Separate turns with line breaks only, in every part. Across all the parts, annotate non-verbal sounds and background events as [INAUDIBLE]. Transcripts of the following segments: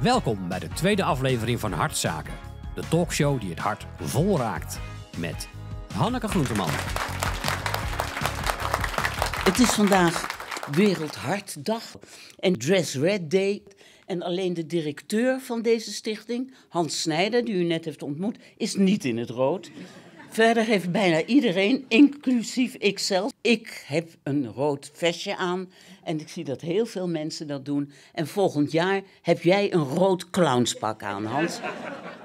Welkom bij de tweede aflevering van Hartzaken. De talkshow die
het hart vol raakt. Met Hanneke Groenteman. Het is vandaag Wereldhartdag en Dress Red Day. En alleen de directeur van deze stichting, Hans Snijder, die u net heeft ontmoet, is niet in het rood. Verder heeft bijna iedereen, inclusief ikzelf, ik heb een rood vestje aan. En ik zie dat heel veel mensen dat doen. En volgend jaar heb jij een rood clownspak aan, Hans.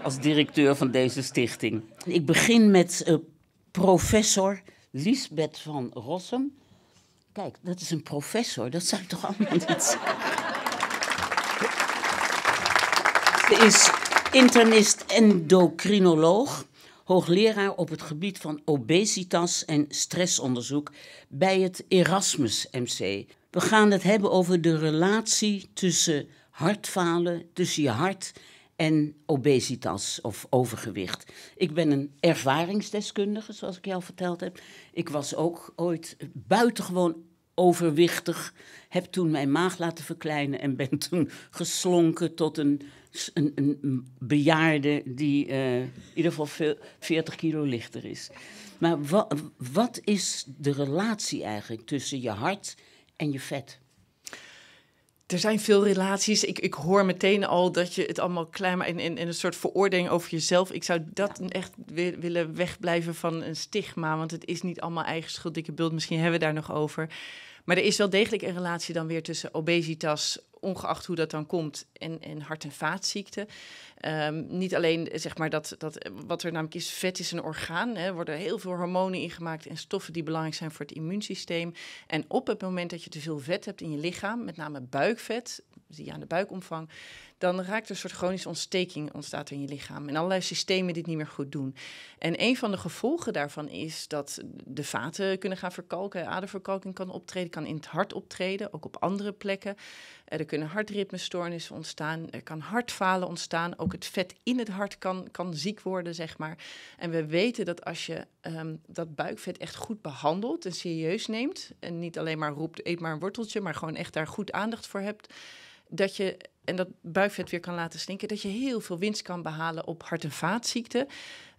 Als directeur van deze stichting. Ik begin met eh, professor Liesbeth van Rossum. Kijk, dat is een professor. Dat zou toch allemaal niet zeggen. Ze is internist-endocrinoloog hoogleraar op het gebied van obesitas en stressonderzoek bij het Erasmus MC. We gaan het hebben over de relatie tussen hartfalen, tussen je hart en obesitas of overgewicht. Ik ben een ervaringsdeskundige, zoals ik je al verteld heb. Ik was ook ooit buitengewoon overwichtig. Heb toen mijn maag laten verkleinen en ben toen geslonken tot een, een, een bejaarde die eh, in ieder geval 40 kilo lichter is. Maar wa, wat is de relatie
eigenlijk tussen je hart en je vet? Er zijn veel relaties. Ik, ik hoor meteen al dat je het allemaal klaar maakt en, en, een soort veroordeling over jezelf. Ik zou dat echt willen wegblijven van een stigma, want het is niet allemaal eigen schuld, dikke beeld. Misschien hebben we daar nog over. Maar er is wel degelijk een relatie dan weer tussen obesitas, ongeacht hoe dat dan komt, en, en hart- en vaatziekten. Ehm, niet alleen zeg maar dat, dat wat er namelijk is, vet is een orgaan. Hè, er worden heel veel hormonen ingemaakt en stoffen die belangrijk zijn voor het immuunsysteem. En op het moment dat je te veel vet hebt in je lichaam, met name buikvet, zie je aan de buikomvang, dan raakt er een soort chronische ontsteking ontstaat in je lichaam. En allerlei systemen dit niet meer goed doen. En een van de gevolgen daarvan is dat de vaten kunnen gaan verkalken, aderverkalking kan optreden, kan in het hart optreden, ook op andere plekken. Eh, er kunnen hartritmestoornissen ontstaan, er kan hartfalen ontstaan, ook het vet in het hart kan, kan ziek worden, zeg maar. En we weten dat als je ehm, dat buikvet echt goed behandelt en serieus neemt, en niet alleen maar roept, eet maar een worteltje, maar gewoon echt daar goed aandacht voor hebt dat je, en dat buikvet weer kan laten stinken, dat je heel veel winst kan behalen op hart- en vaatziekten.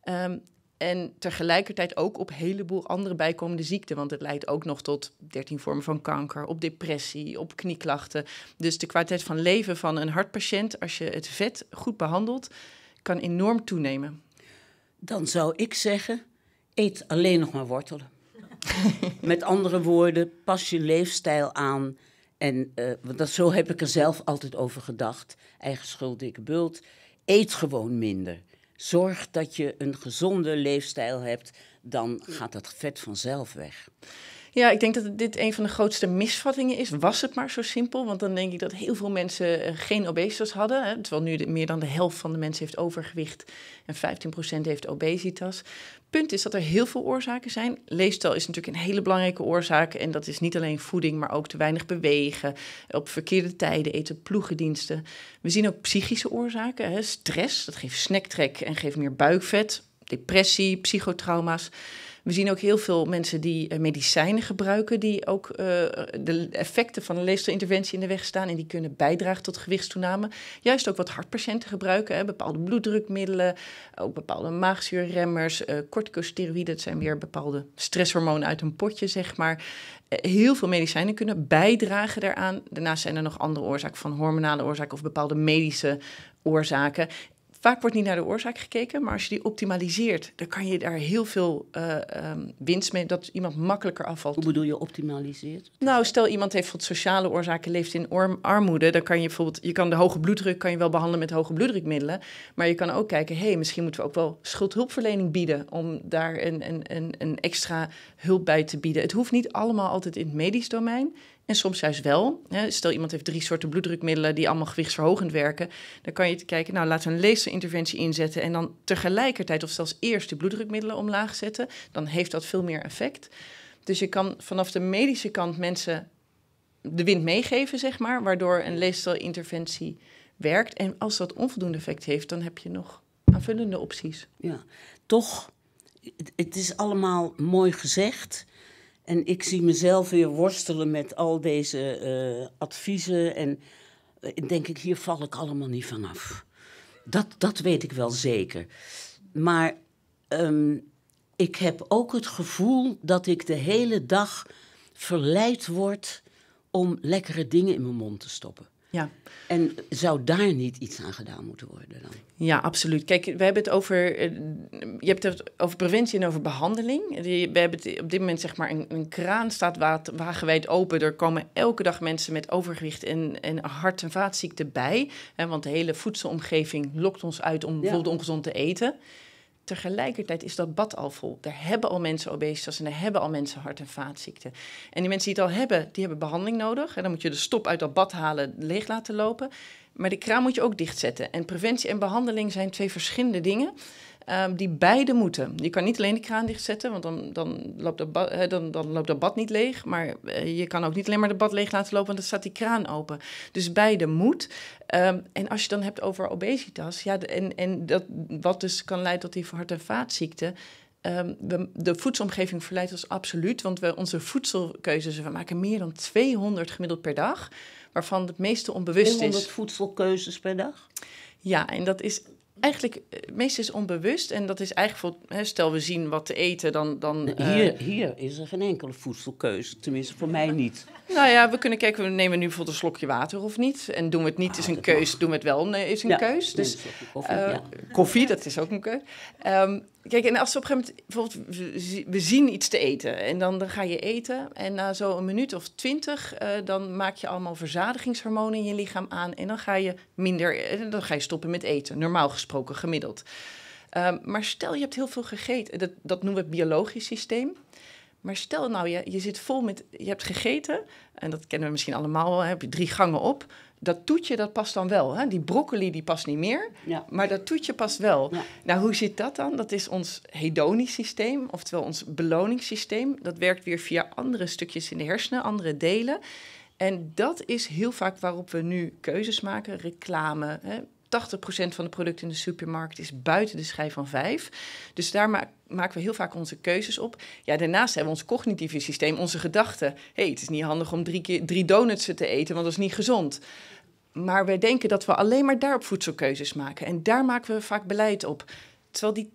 Ehm, en tegelijkertijd ook op een heleboel andere bijkomende ziekten. Want het leidt ook nog tot 13 vormen van kanker, op depressie, op knieklachten. Dus de kwaliteit van leven van een hartpatiënt, als je het vet goed behandelt, kan enorm toenemen. Dan zou ik zeggen: eet alleen nog maar wortelen. [LAUGHS] Met andere
woorden, pas je leefstijl aan en eh, want dat, zo heb ik er zelf altijd over gedacht. Eigen schuld, dikke bult. Eet gewoon minder. Zorg dat je een gezonde leefstijl hebt, dan gaat dat vet vanzelf weg.
Ja, ik denk dat dit een van de grootste misvattingen is. Was het maar zo simpel? Want dan denk ik dat heel veel mensen eh, geen obesitas hadden. Hè, terwijl nu meer dan de helft van de mensen heeft overgewicht en 15% heeft obesitas. Punt is dat er heel veel oorzaken zijn. Leefstijl is natuurlijk een hele belangrijke oorzaak. En dat is niet alleen voeding, maar ook te weinig bewegen. Op verkeerde tijden eten, ploegendiensten. We zien ook psychische oorzaken. Hè. Stress, dat geeft snacktrek en geeft meer buikvet. Depressie, psychotrauma's. We zien ook heel veel mensen die eh, medicijnen gebruiken, die ook eh, de effecten van een leefstijlinterventie in de weg staan en die kunnen bijdragen tot gewichtstoename. Juist ook wat hartpatiënten gebruiken, hè, bepaalde bloeddrukmiddelen, ook bepaalde maagzuurremmers, uh, corticosteroïden, dat zijn weer bepaalde stresshormonen uit een potje, zeg maar. heel veel medicijnen kunnen bijdragen daaraan. Daarnaast zijn er nog andere oorzaken van hormonale oorzaken of bepaalde medische oorzaken vaak wordt niet naar de oorzaak gekeken, maar als je die optimaliseert, dan kan je daar heel veel eh, ehm, winst mee, dat iemand makkelijker afvalt. Hoe bedoel
je optimaliseert?
Nou, stel iemand heeft wat sociale oorzaken, leeft in armoede, dan kan je bijvoorbeeld, je kan de hoge bloeddruk kan je wel behandelen met hoge bloeddrukmiddelen, maar je kan ook kijken, hé, hey, misschien moeten we ook wel schuldhulpverlening bieden om daar een, een, een, een extra hulp bij te bieden. Het hoeft niet allemaal altijd in het medisch domein. En soms juist wel. Stel iemand heeft drie soorten bloeddrukmiddelen die allemaal gewichtsverhogend werken. Dan kan je kijken, nou laten we een laserinterventie inzetten en dan tegelijkertijd of zelfs eerst de bloeddrukmiddelen omlaag zetten. Dan heeft dat veel meer effect. Dus je kan vanaf de medische kant mensen de wind meegeven, zeg maar, waardoor een leefstijlinterventie werkt. En als dat onvoldoende effect heeft, dan heb je nog aanvullende opties. Ja, toch, het is allemaal mooi gezegd. En ik zie
mezelf weer worstelen met al deze eh, adviezen. En eh, denk ik, hier val ik allemaal niet van af. Dat, dat weet ik wel zeker. Maar ehm, ik heb ook het gevoel dat ik de hele dag verleid word om lekkere dingen in mijn mond te stoppen. Ja. En zou daar niet iets aan gedaan moeten worden dan?
Ja, absoluut. Kijk, we hebben het over, eh, je hebt het over preventie en over behandeling. We hebben het op dit moment, zeg maar, een, een kraan staat wagenwijd open. Er komen elke dag mensen met overgewicht en, en hart- en vaatziekten bij. Hè, want de hele voedselomgeving lokt ons uit om bijvoorbeeld ongezond te eten. Tegelijkertijd is dat bad al vol. Er hebben al mensen obesitas en er hebben al mensen hart- en vaatziekten. En die mensen die het al hebben, die hebben behandeling nodig. En dan moet je de stop uit dat bad halen, leeg laten lopen. Maar de kraan moet je ook dichtzetten. En preventie en behandeling zijn twee verschillende dingen. Ehm, die beide moeten. Je kan niet alleen de kraan dichtzetten, want dan, dan, loopt, dat bad, dan, dan loopt dat bad niet leeg. Maar eh, je kan ook niet alleen maar de bad leeg laten lopen, want dan staat die kraan open. Dus beide moet. Ehm, en als je dan hebt over obesitas, ja, en, en dat, wat dus kan leiden tot die hart- en vaatziekten. Ehm, de voedselomgeving verleidt ons absoluut, want we, onze voedselkeuzes, we maken meer dan 200 gemiddeld per dag, waarvan het meeste onbewust is. 200 voedselkeuzes per dag? Ja, en dat is eigenlijk eh, meestal onbewust. En dat is eigenlijk voor, stel we zien wat te eten, dan... dan nou, eh, hier, hier is er geen
enkele voedselkeuze,
tenminste voor mij niet. Nou ja, we kunnen kijken, we nemen nu bijvoorbeeld een slokje water of niet. En doen we het niet ah, is een keus, doen we het wel nee, is een ja, keus. Dus, koffie, eh, koffie, dat is ook een keus. Ehm, Kijk, en als we op een gegeven moment, bijvoorbeeld, we zien iets te eten en dan, dan ga je eten en na zo'n minuut of twintig, eh, dan maak je allemaal verzadigingshormonen in je lichaam aan en dan ga je minder, eh, dan ga je stoppen met eten, normaal gesproken, gemiddeld. Ehm, maar stel je hebt heel veel gegeten, dat, dat noemen we het biologisch systeem. Maar stel nou, je, je zit vol met, je hebt gegeten, en dat kennen we misschien allemaal, heb je drie gangen op dat toetje dat past dan wel. Hè? Die broccoli die past niet meer, maar dat toetje past wel. Nou, hoe zit dat dan? Dat is ons hedonisch systeem, oftewel ons beloningssysteem. Dat werkt weer via andere stukjes in de hersenen, andere delen. En dat is heel vaak waarop we nu keuzes maken, reclame, hè? 80% van de producten in de supermarkt is buiten de schijf van vijf. Dus daar maken we heel vaak onze keuzes op. Ja, daarnaast hebben we ons cognitieve systeem, onze gedachten. hey, het is niet handig om drie, keer, drie donuts te eten, want dat is niet gezond. Maar wij denken dat we alleen maar daarop voedselkeuzes maken. En daar maken we vaak beleid op. Terwijl die 80%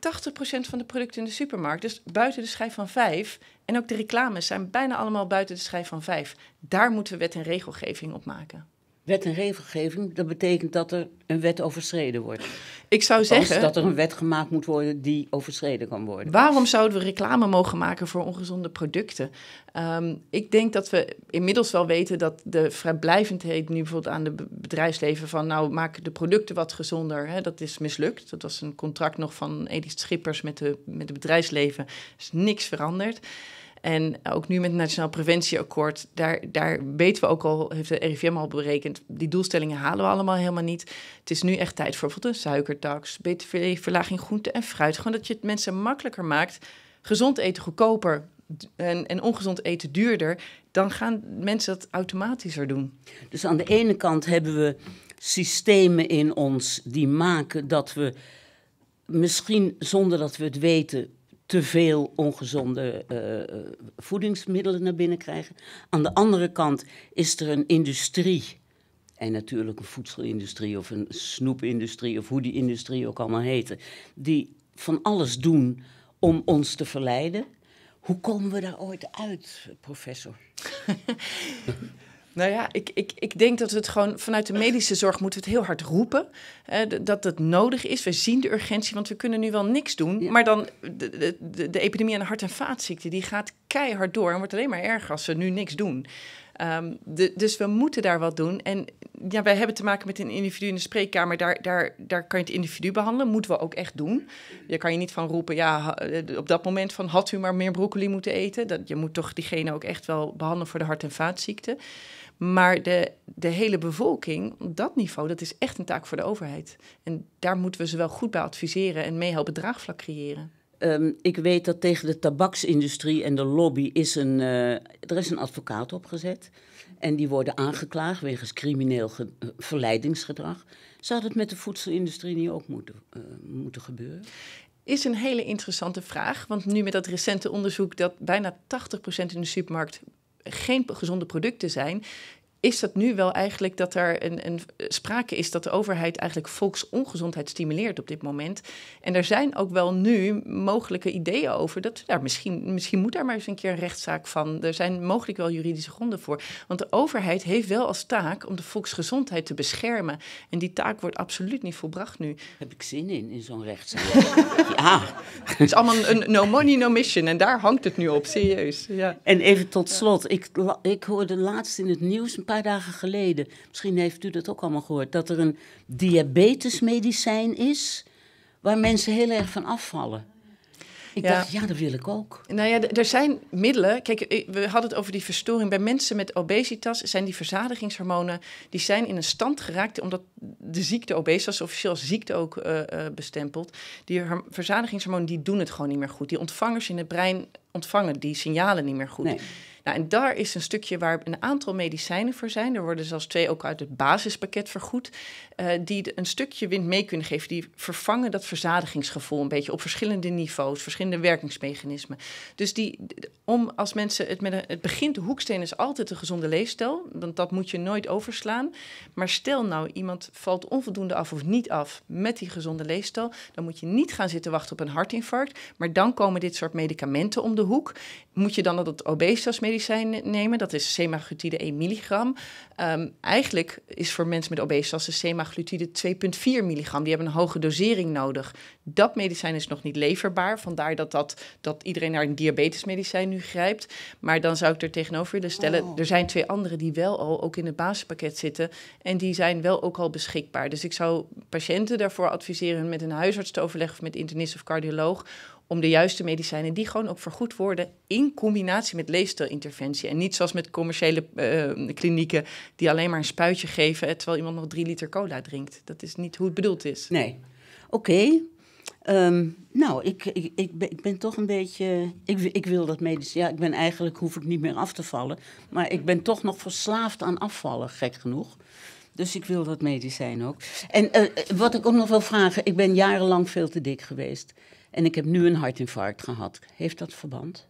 van de producten in de supermarkt, dus buiten de schijf van 5, en ook de reclames zijn bijna allemaal buiten de schijf van 5. Daar moeten we wet en regelgeving op maken. Wet en regelgeving, dat
betekent dat er een wet overschreden wordt. Ik zou zeggen. Dat er een wet gemaakt moet worden die
overschreden kan worden. Waarom zouden we reclame mogen maken voor ongezonde producten? Ehm, ik denk dat we inmiddels wel weten dat de vrijblijvendheid nu bijvoorbeeld aan het bedrijfsleven van. Nou, maak de producten wat gezonder. Hè, dat is mislukt. Dat was een contract nog van Edith Schippers met, de, met het bedrijfsleven. is niks veranderd. En ook nu met het Nationaal Preventieakkoord, daar, daar weten we ook al, heeft de RIVM al berekend, die doelstellingen halen we allemaal helemaal niet. Het is nu echt tijd voor bijvoorbeeld een suikertax, btv, verlaging groente en fruit. Gewoon dat je het mensen makkelijker maakt. Gezond eten goedkoper, en, en, ongezond eten duurder, dan gaan mensen dat automatischer doen. Dus aan de ene kant hebben we
systemen in ons die maken dat we misschien zonder dat we het weten te veel ongezonde eh, eh, voedingsmiddelen naar binnen krijgen. Aan de andere kant is er een industrie. En natuurlijk een voedselindustrie of een snoepindustrie of hoe die industrie ook allemaal heet, Die van alles
doen om ons te verleiden.
Hoe komen we daar ooit uit, professor? [LAUGHS]
Nou ja, ik, ik, ik denk dat we het gewoon vanuit de medische zorg moeten het heel hard roepen. Eh, dat het nodig is. We zien de urgentie, want we kunnen nu wel niks doen. Maar dan de, de, de epidemie aan hart- en vaatziekten, die gaat keihard door en wordt alleen maar erger als we nu niks doen. Ehm, dus we moeten daar wat doen. En ja, wij hebben te maken met een individu in de spreekkamer. Daar, daar, daar kan je het individu behandelen. Moeten we ook echt doen. Je kan je niet van roepen, ja, eh, op dat moment van had u maar meer broccoli moeten eten. Dat, je moet toch diegene ook echt wel behandelen voor de hart- en vaatziekten. Maar de, de hele bevolking op dat niveau, dat is echt een taak voor de overheid. En daar moeten we ze wel goed bij adviseren en mee helpen draagvlak creëren.
Ehm, ik weet dat tegen de tabaksindustrie en de lobby is een, eh, er is een advocaat opgezet. En die worden aangeklaagd wegens crimineel eh, verleidingsgedrag.
Zou dat met de voedselindustrie niet ook moeten, eh,
moeten gebeuren?
Is een hele interessante vraag. Want nu met dat recente onderzoek dat bijna 80% in de supermarkt geen gezonde producten zijn, is dat nu wel eigenlijk dat er een, een, eh, sprake is dat de overheid eigenlijk volksongezondheid stimuleert op dit moment. En er zijn ook wel nu mogelijke ideeën over dat daar nou, misschien, misschien moet daar maar eens een keer een rechtszaak van. Er zijn mogelijk wel juridische gronden voor. Want de overheid heeft wel als taak om de volksgezondheid te beschermen. En die taak wordt absoluut niet volbracht nu. Heb ik zin in, in zo'n rechtszaak? [LAUGHS] ja. Het is allemaal een, no money, no mission. En daar hangt het nu op, serieus. Ja. En even tot slot.
Ik, ik hoorde laatst in het nieuws een paar dagen geleden, misschien heeft u dat ook allemaal gehoord, dat er een diabetesmedicijn is waar mensen heel erg van afvallen.
Ik ja. dacht, ja, dat wil ik ook. Nou ja, er zijn middelen. Kijk, eh, we hadden het over die verstoring. Bij mensen met obesitas zijn die verzadigingshormonen... die zijn in een stand geraakt omdat de ziekte obesitas... officieel als ziekte ook uh, bestempeld. Die verzadigingshormonen die doen het gewoon niet meer goed. Die ontvangers in het brein ontvangen die signalen niet meer goed. Nou, en daar is een stukje waar een aantal medicijnen voor zijn. Er worden zelfs twee ook uit het basispakket vergoed. Eh, die een stukje wind mee kunnen geven. Die vervangen dat verzadigingsgevoel een beetje op verschillende niveaus, verschillende werkingsmechanismen. Dus die, om als mensen het met het begint, de hoeksteen is altijd een gezonde leefstijl, want dat moet je nooit overslaan. Maar stel nou, iemand valt onvoldoende af of niet af met die gezonde leefstijl, dan moet je niet gaan zitten wachten op een hartinfarct. Maar dan komen dit soort medicamenten om de hoek. Moet je dan dat obesitasmedicijn nemen? Dat is semagutide 1 milligram. Ehm, eigenlijk is voor mensen met obesitas de semagutide glutide 2,4 milligram. Die hebben een hoge dosering nodig. Dat medicijn is nog niet leverbaar. Vandaar dat, dat, dat iedereen naar een diabetesmedicijn nu grijpt. Maar dan zou ik er tegenover willen stellen... Oh. er zijn twee andere die wel al ook in het basispakket zitten... en die zijn wel ook al beschikbaar. Dus ik zou patiënten daarvoor adviseren... met een huisarts te overleggen of met internist of cardioloog om de juiste medicijnen, die gewoon ook vergoed worden in combinatie met leefstijlinterventie. En niet zoals met commerciële eh, klinieken die alleen maar een spuitje geven eh, terwijl iemand nog drie liter cola drinkt. Dat is niet hoe het bedoeld is. Nee. Oké. Ehm, nou, ik,
ik, ik, ben, ik, ben, toch een beetje. Ik, ik wil dat medicijn. Ja, ik ben eigenlijk. hoef ik niet meer af te vallen. Maar ik ben toch nog verslaafd aan afvallen, gek genoeg. Dus ik wil dat medicijn ook. En eh, wat ik ook nog wil vragen. Ik ben jarenlang veel te dik geweest. En ik heb nu een hartinfarct gehad. Heeft dat verband?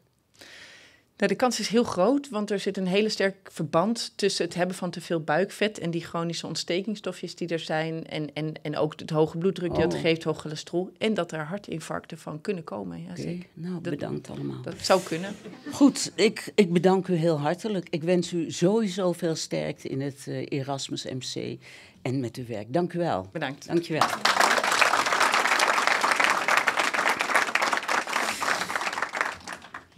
Nou, de kans is heel groot, want er zit een hele sterk verband tussen het hebben van te veel buikvet en die chronische ontstekingsstofjes die er zijn. En, en, en ook het hoge bloeddruk dat oh. geeft, hoge cholesterol. En dat er hartinfarcten van kunnen komen. Ja, Nou, bedankt allemaal. Dat zou kunnen.
Goed, ik, ik bedank u heel hartelijk. Ik wens u sowieso veel sterkte in het eh, Erasmus MC en met uw werk. Dank u wel. Bedankt. Dank je wel.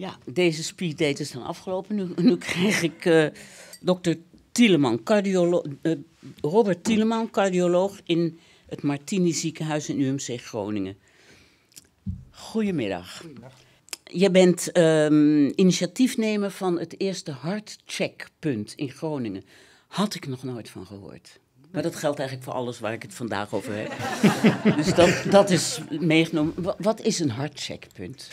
Ja, deze speeddate is dan afgelopen. Nu, nu krijg ik uh, dokter Tieleman, cardioloog, eh, Robert Tieleman, cardioloog in het Martini ziekenhuis in UMC Groningen. Goedemiddag. Goedemiddag. Je bent ehm, initiatiefnemer van het eerste hartcheckpunt in Groningen. Had ik nog nooit van gehoord. Maar dat geldt eigenlijk voor alles waar ik het vandaag over heb. [LAUGHS] dus dat, dat is meegenomen. Wat is een hartcheckpunt?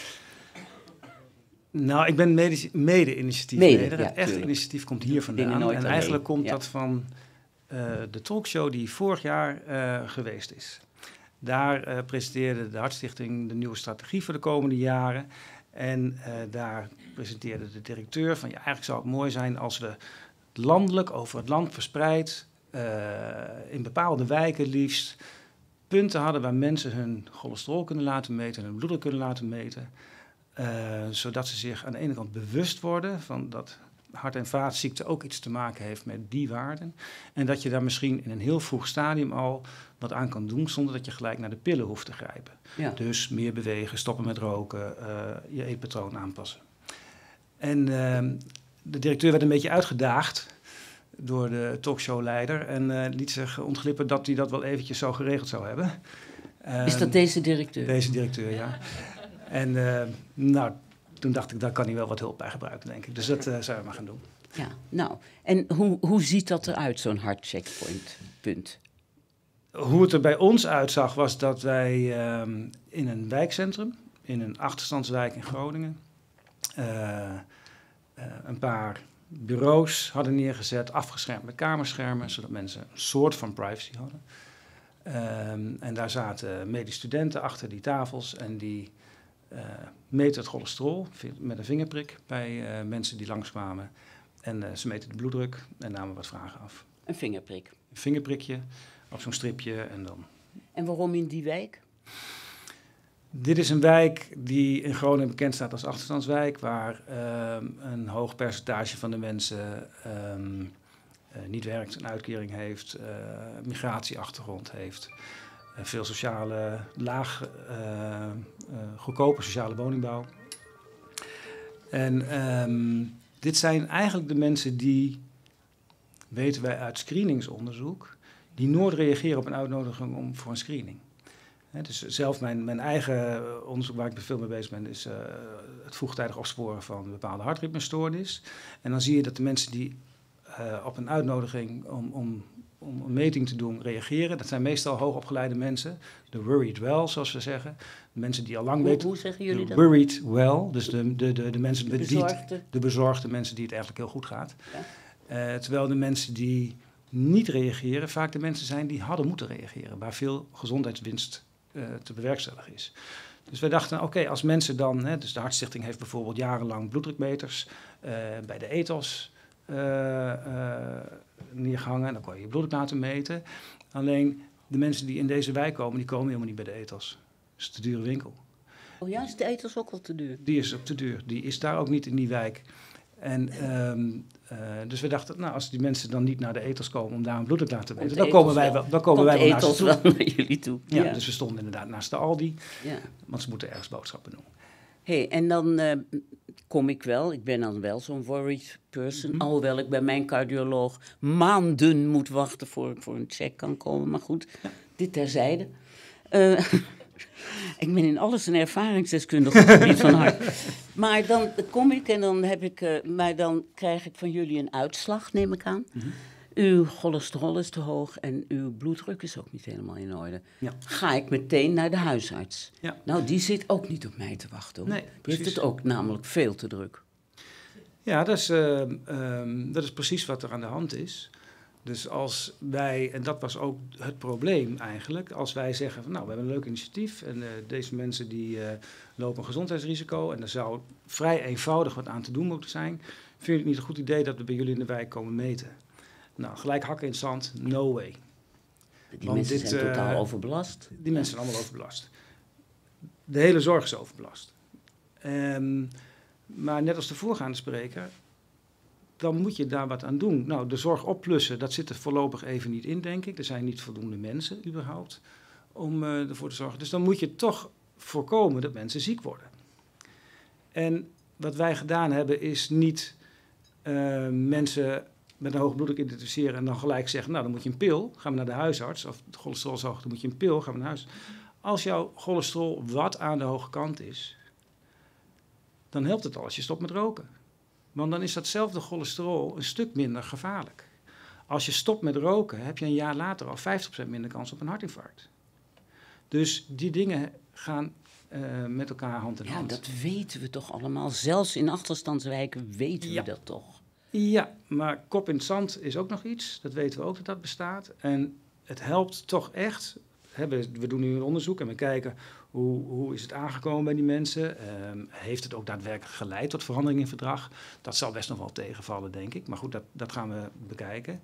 Nou, ik ben mede initiatief Mede, het
echte initiatief komt hier vandaan. En eigenlijk komt dat van eh, de talkshow die vorig jaar eh, geweest is. Daar eh, presenteerde de Hartstichting de nieuwe strategie voor de komende jaren. En daar presenteerde de directeur van... Ja, eigenlijk zou het mooi zijn als we landelijk over het land verspreid... in bepaalde wijken liefst punten hadden waar mensen hun cholesterol kunnen laten meten... hun bloeddruk kunnen laten meten... Eh, zodat ze zich aan de ene kant bewust worden van dat hart- en vaatziekte ook iets te maken heeft met die waarden. En dat je daar misschien in een heel vroeg stadium al wat aan kan doen zonder dat je gelijk naar de pillen hoeft te grijpen. Dus meer bewegen, stoppen met roken, uh, je eetpatroon aanpassen. En ehm, de directeur werd een beetje uitgedaagd door de talkshowleider en eh, liet zich ontglippen dat hij dat wel eventjes zo geregeld zou hebben. is dat deze directeur? Deze directeur, ja.
En eh, nou, toen dacht ik, daar kan hij wel wat hulp bij gebruiken, denk ik. Dus dat eh,
zouden we maar gaan doen. Ja,
nou, en hoe, hoe ziet dat eruit, zo'n hard checkpoint? Punt.
Hoe het er bij ons uitzag, was dat wij ehm, in een wijkcentrum, in een achterstandswijk in Groningen, eh, een paar bureaus hadden neergezet, afgeschermd met kamerschermen, zodat mensen een soort van privacy hadden. Ehm, en daar zaten medestudenten achter die tafels en die eh, meet het cholesterol met een vingerprik bij eh, mensen die langskwamen. En eh, ze meten de bloeddruk en namen wat vragen af. Een vingerprik? Een vingerprikje op zo'n stripje en dan.
En waarom in die wijk?
Dit is een wijk die in Groningen bekend staat als achterstandswijk, waar ehm, een hoog percentage van de mensen ehm, niet werkt, een uitkering heeft, uh, migratieachtergrond heeft veel sociale laag, eh, eh, goedkope sociale woningbouw. En ehm, dit zijn eigenlijk de mensen die, weten wij uit screeningsonderzoek, die nooit reageren op een uitnodiging om, voor een screening. He, dus zelf mijn, mijn eigen eh, onderzoek waar ik veel mee bezig ben, is het vroegtijdig opsporen van een bepaalde hartritmestoornis. En dan zie je dat de mensen die op een uitnodiging om, om om een meting te doen reageren. Dat zijn meestal hoogopgeleide mensen, de worried well, zoals we zeggen. mensen die al lang weten. Hoe zeggen jullie dat? Worried well, dus de, de, de, de mensen de bezorgde. Die, de bezorgde mensen die het eigenlijk heel goed gaat. Ja. Eh, terwijl de mensen die niet reageren vaak de mensen zijn die hadden moeten reageren, waar veel gezondheidswinst eh, te bewerkstelligen is. Dus wij dachten, oké, als mensen dan, hè, dus de Hartstichting heeft bijvoorbeeld jarenlang bloeddrukmeters eh, bij de ethos neergehangen. En dan kon je je bloed laten meten. Alleen de mensen die in deze wijk komen, die komen helemaal niet bij de ethos. Dat is te dure winkel.
Oh ja, is de ethos ook wel te duur?
Die is ook te duur. Die is daar ook niet in die wijk. En, ehm, eh, dus we dachten, nou, als die mensen dan niet naar de etels komen om daar een bloed te laten meten, dan komen wij wel, dan komen wij wel, naar, ze Wel [LAUGHS] naar jullie toe. Ja, ja, dus we stonden inderdaad naast de Aldi, ja. want ze moeten ergens boodschappen
doen hey, en dan eh, kom ik wel, ik ben dan wel zo'n worried person. Mhm. Alhoewel ik bij mijn cardioloog maanden moet wachten voor ik voor een check kan komen. Maar goed, dit terzijde. Eh, [LAUGHS] ik ben in alles een ervaringsdeskundige gebied van hart. [LAUGHS] Maar dan kom ik en dan heb ik, eh, maar dan krijg ik van jullie een uitslag, neem ik aan. Mhm uw cholesterol is te hoog en uw bloeddruk is ook niet helemaal in orde. Ga ik meteen naar de huisarts. Nou, die zit ook niet op mij te wachten. Hoor. Nee, die het ook namelijk veel te druk. Ja, dat is, ehm,
ehm, dat is precies wat er aan de hand is. Dus als wij, en dat was ook het probleem eigenlijk, als wij zeggen van nou, we hebben een leuk initiatief en eh, deze mensen die eh, lopen een gezondheidsrisico en er zou vrij eenvoudig wat aan te doen moeten zijn, vind ik het niet een goed idee dat we bij jullie in de wijk komen meten? Nou, gelijk hakken in het zand, no way. Die Want mensen dit, zijn eh, totaal overbelast. Die mensen zijn allemaal overbelast. De hele zorg is overbelast. Ehm, maar net als de voorgaande spreker, dan moet je daar wat aan doen. Nou, de zorg opplussen, dat zit er voorlopig even niet in, denk ik. Er zijn niet voldoende mensen überhaupt om eh, ervoor te zorgen. Dus dan moet je toch voorkomen dat mensen ziek worden. En wat wij gedaan hebben, is niet eh, mensen met een hoog bloeddruk identificeren en dan gelijk zeggen, nou dan moet je een pil, gaan we naar de huisarts, of cholesterol is hoog, dan moet je een pil, gaan we naar huis. Als jouw cholesterol wat aan de hoge kant is, dan helpt het al als je stopt met roken. Want dan is datzelfde cholesterol een stuk minder gevaarlijk. Als je stopt met roken, heb je een jaar later al 50% minder kans op een hartinfarct. Dus die dingen gaan eh, met elkaar hand in hand. Ja, dat weten we toch allemaal. Zelfs in achterstandswijken weten we dat toch. Ja, maar kop in het zand is ook nog iets. Dat weten we ook dat dat bestaat. En het helpt toch echt. We doen nu een onderzoek en we kijken hoe, hoe is het aangekomen bij die mensen. Ehm, heeft het ook daadwerkelijk geleid tot verandering in het verdrag? Dat zal best nog wel tegenvallen, denk ik. Maar goed, dat, dat gaan we bekijken.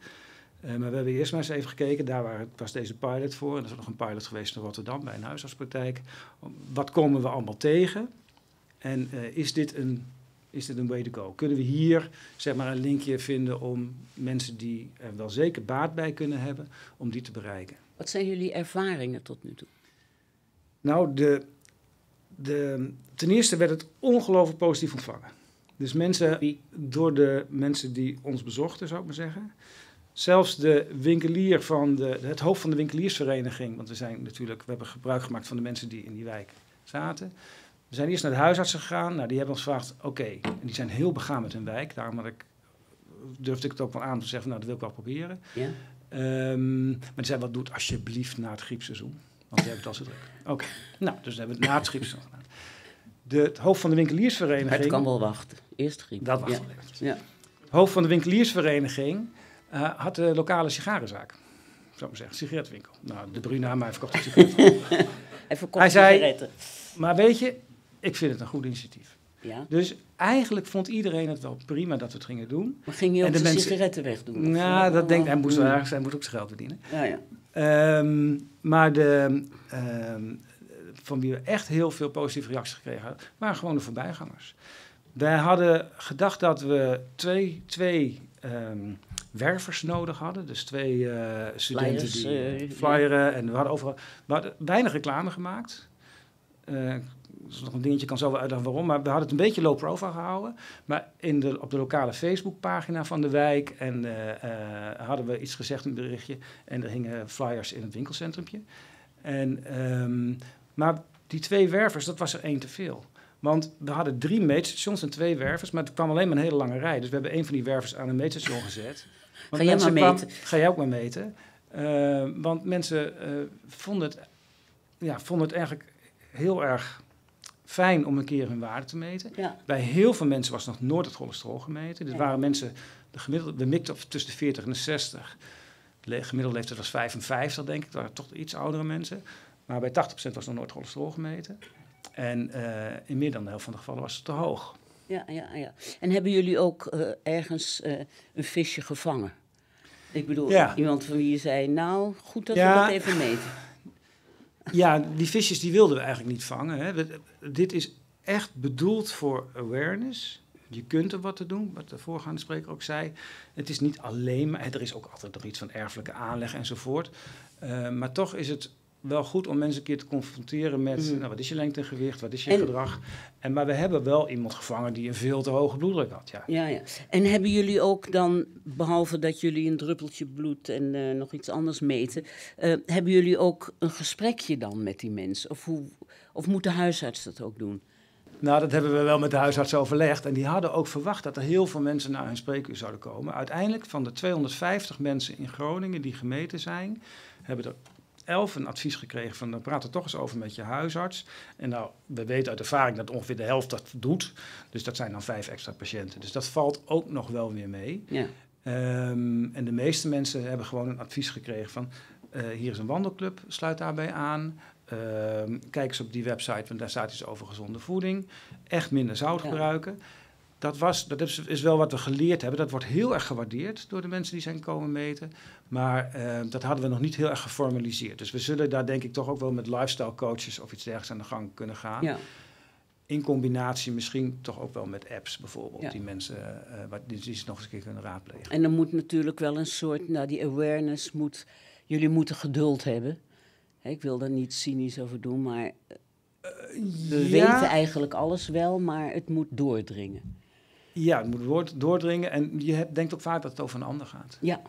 Eh, maar we hebben eerst maar eens even gekeken, daar waar, was deze pilot voor. En er is nog een pilot geweest in Rotterdam bij een huisartspraktijk. Wat komen we allemaal tegen? En eh, is dit een is dit een way to go? Kunnen we hier zeg maar, een linkje vinden om mensen die er wel zeker baat bij kunnen hebben, om die te bereiken? Wat
zijn jullie ervaringen tot nu toe?
Nou, de, de, ten eerste werd het ongelooflijk positief ontvangen. Dus mensen die, door de mensen die ons bezochten, zou ik maar zeggen. Zelfs de winkelier van de, het hoofd van de winkeliersvereniging, want we, zijn natuurlijk, we hebben gebruik gemaakt van de mensen die in die wijk zaten. We zijn eerst naar de huisartsen gegaan. Nou, die hebben ons gevraagd, oké, en die zijn heel begaan met hun wijk. Daarom ik, durfde ik het ook wel aan te zeggen, nou, dat wil ik wel proberen. Ja. Ehm, maar die zei, wat doet alsjeblieft na het griepseizoen? Want we hebben het al zo druk. Oké, nou, dus we hebben het na het griepseizoen gedaan. De, het hoofd van de winkeliersvereniging... Het kan wel wachten. Eerst griep. Dat wacht ja. wel Ja. Het hoofd van de winkeliersvereniging eh, had de lokale sigarenzaak. Zou ik zeggen, sigaretwinkel. Nou, de Bruna, maar hij verkocht een sigaret. [LAUGHS] hij verkocht hij sigaretten. Zei, maar weet je, ik vind het een goed initiatief. Ja. Dus eigenlijk vond iedereen het wel prima dat we het gingen doen. Maar ging je ook de, de mensen... sigaretten wegdoen? Nou, dat denkt hij. Moest, hmm. hij, moest ook zijn geld verdienen. Ja, ja. Ehm, maar de, ehm, van wie we echt heel veel positieve reacties gekregen hadden, waren gewoon de voorbijgangers. Wij hadden gedacht dat we twee, twee um, wervers nodig hadden. Dus twee eh, studenten die uh, flyeren. En we hadden overal we weinig reclame gemaakt. Eh, is nog een dingetje, kan zo wel uitleggen waarom. Maar we hadden het een beetje low profile gehouden. Maar in de, op de lokale Facebookpagina van de wijk en, eh, eh, hadden we iets gezegd, in een berichtje. En er hingen flyers in het winkelcentrumpje. En, ehm, maar die twee wervers, dat was er één te veel. Want we hadden drie meetstations en twee wervers, maar het kwam alleen maar een hele lange rij. Dus we hebben één van die wervers aan een meetstation gezet. Want ga jij maar meten? ga jij ook maar meten. Eh, want mensen vonden, het, ja, vonden het eigenlijk heel erg fijn om een keer hun waarde te meten. Bij heel veel mensen was nog nooit het cholesterol gemeten. Dus waren mensen, de gemiddelde, we mikten tussen de 40 en de 60. De gemiddelde leeftijd was 55, denk ik. Dat waren toch iets oudere mensen. Maar bij 80% was nog nooit cholesterol gemeten. En eh,
in meer dan de helft van de gevallen was het te hoog. Ja, ja, ja. En hebben jullie ook eh, ergens eh, een visje gevangen? Ik bedoel, iemand van wie je zei, nou, goed dat ja. we dat even meten
ja, die visjes die wilden we eigenlijk niet vangen. Hè. dit is echt bedoeld voor awareness. Je kunt er wat te doen, wat de voorgaande spreker ook zei. Het is niet alleen maar, er is ook altijd nog iets van erfelijke aanleg enzovoort. Uh, maar toch is het wel goed om mensen een keer te confronteren met... Mm. Nou, wat is je lengte en gewicht? Wat is je gedrag? En, maar we hebben wel iemand gevangen die een veel te hoge bloeddruk had, ja. ja, ja.
En hebben jullie ook dan, behalve dat jullie een druppeltje bloed en eh, nog iets anders meten... Eh, hebben jullie ook een gesprekje dan met die mensen? Of, hoe, of moet de huisarts dat ook doen?
Nou, dat hebben we wel met de huisarts overlegd. En die hadden ook verwacht dat er heel veel mensen naar hun spreekuur zouden komen. Uiteindelijk van de 250 mensen in Groningen die gemeten zijn, hebben er 2011 een advies gekregen van dan praat er toch eens over met je huisarts. En nou, we weten uit ervaring dat ongeveer de helft dat doet. Dus dat zijn dan vijf extra patiënten. Dus dat valt ook nog wel weer mee. Ja. en de meeste mensen hebben gewoon een advies gekregen van hier is een wandelclub, sluit daarbij aan. kijk eens op die website, want daar staat iets over gezonde voeding. Echt minder zout gebruiken dat, was, dat is, wel wat we geleerd hebben. Dat wordt heel erg gewaardeerd door de mensen die zijn komen meten. Maar eh, dat hadden we nog niet heel erg geformaliseerd. Dus we zullen daar denk ik toch ook wel met lifestyle coaches of iets dergelijks aan de gang kunnen gaan. Ja. In combinatie misschien toch ook wel met apps bijvoorbeeld, die mensen eh, wat, die, ze nog eens een keer kunnen
raadplegen. En er moet natuurlijk wel een soort, nou die awareness moet, jullie moeten geduld hebben. ik wil daar niet cynisch over doen, maar eh, we weten eigenlijk alles wel, maar het moet doordringen.
Ja, het moet doordringen. En je denkt ook vaak dat het over een ander gaat. Ja.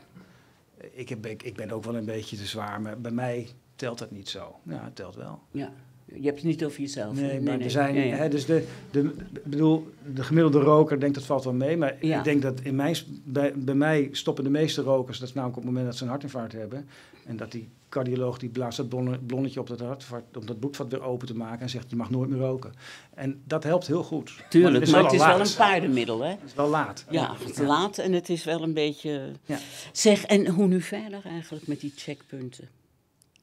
Ik, heb, ik, ben ook wel een beetje te zwaar, maar bij mij telt dat niet zo. Ja, het telt wel. Ja. Je hebt het niet over jezelf. Nee, maar er zijn. hè, dus de, de, bedoel, de gemiddelde roker denkt dat valt wel mee. Maar ik denk dat in mijn, bij, bij, mij stoppen de meeste rokers. Dat is namelijk op het moment dat ze een hartinfarct hebben. En dat die cardioloog die blaast dat blonnetje op dat hart, om dat bloedvat weer open te maken en zegt je mag nooit meer roken. En dat helpt heel goed. Tuurlijk, maar het is, wel, een paardenmiddel,
hè? Het is wel laat. Ja, het is laat en het is wel een beetje. Ja. Zeg, en hoe nu verder eigenlijk met die checkpunten?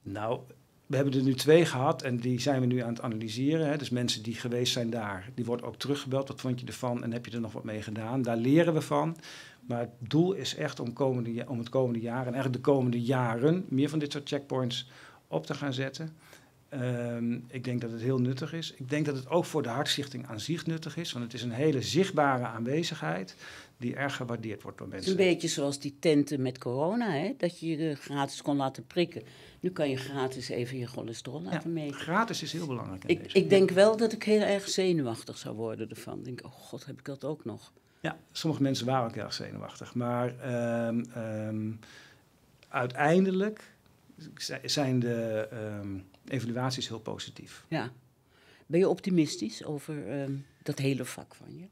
Nou, we hebben er nu twee gehad en die zijn we nu aan het analyseren. Hè. Dus mensen die geweest zijn daar, die wordt ook teruggebeld. Wat vond je ervan en heb je er nog wat mee gedaan? Daar leren we van. Maar het doel is echt om, komende, om het komende jaar en eigenlijk de komende jaren meer van dit soort checkpoints op te gaan zetten. Ehm, ik denk dat het heel nuttig is. Ik denk dat het ook voor de Hartstichting aan zich nuttig is, want het is een hele zichtbare aanwezigheid die erg gewaardeerd wordt door
mensen. Een beetje zoals die tenten met corona, hè? dat je je gratis kon laten prikken. Nu kan je gratis even je cholesterol laten ja, Gratis is heel belangrijk. Ik, ik, denk wel dat ik heel erg zenuwachtig zou worden ervan. denk, oh god, heb ik dat ook nog? Ja, sommige mensen waren ook heel erg zenuwachtig.
Maar ehm, ehm, uiteindelijk zijn de ehm, evaluaties heel positief.
Ja. Ben je optimistisch over dat hele vak van je?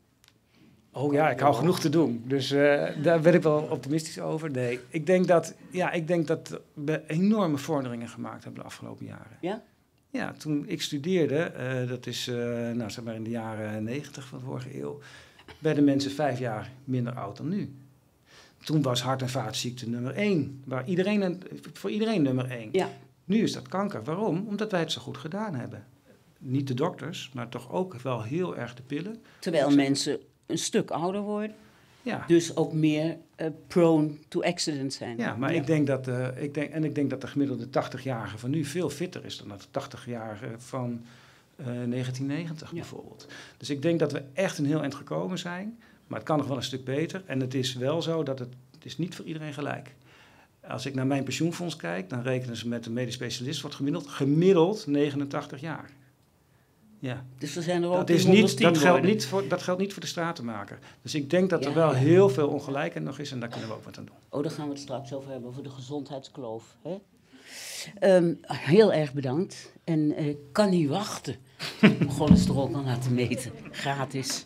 Oh ja, ik hou genoeg te doen. Dus eh, daar ben ik wel optimistisch over. Nee, ik denk dat, ja, ik denk dat we enorme vorderingen gemaakt hebben de afgelopen jaren. Ja? Ja, toen ik studeerde, eh, dat is eh, nou, zeg maar in de jaren 90 van de vorige eeuw, werden mensen vijf jaar minder oud dan nu. Toen was hart- en vaatziekte nummer één, waar iedereen, voor iedereen nummer één. Ja. Nu is dat kanker. Waarom? Omdat wij het zo goed gedaan hebben. Niet de dokters, maar toch ook wel heel erg de pillen. Terwijl mensen een stuk ouder worden. Ja. Dus ook meer eh, prone to accident zijn. Ja, maar Ik, denk dat, eh, ik denk en ik denk dat de gemiddelde 80-jarige van nu veel fitter is dan de 80-jarige van 1990 eh, bijvoorbeeld. Dus ik denk dat we echt een heel eind gekomen zijn, maar het kan nog wel een stuk beter. En het is wel zo dat het, het is niet voor iedereen gelijk Als ik naar mijn pensioenfonds kijk, dan rekenen ze met een medisch specialist, wordt gemiddeld, gemiddeld 89 jaar.
Ja. Dus er zijn er ook dat, is niet, dat, geldt niet
voor, dat geldt niet voor de stratenmaker. Dus ik denk dat er wel heel veel ongelijkheid nog
is en daar kunnen we ook wat aan doen. Oh, daar gaan we het straks over hebben, over de gezondheidskloof. Hè? Ehm, heel erg bedankt. En uh, kan niet wachten om cholesterol te laten meten. Gratis.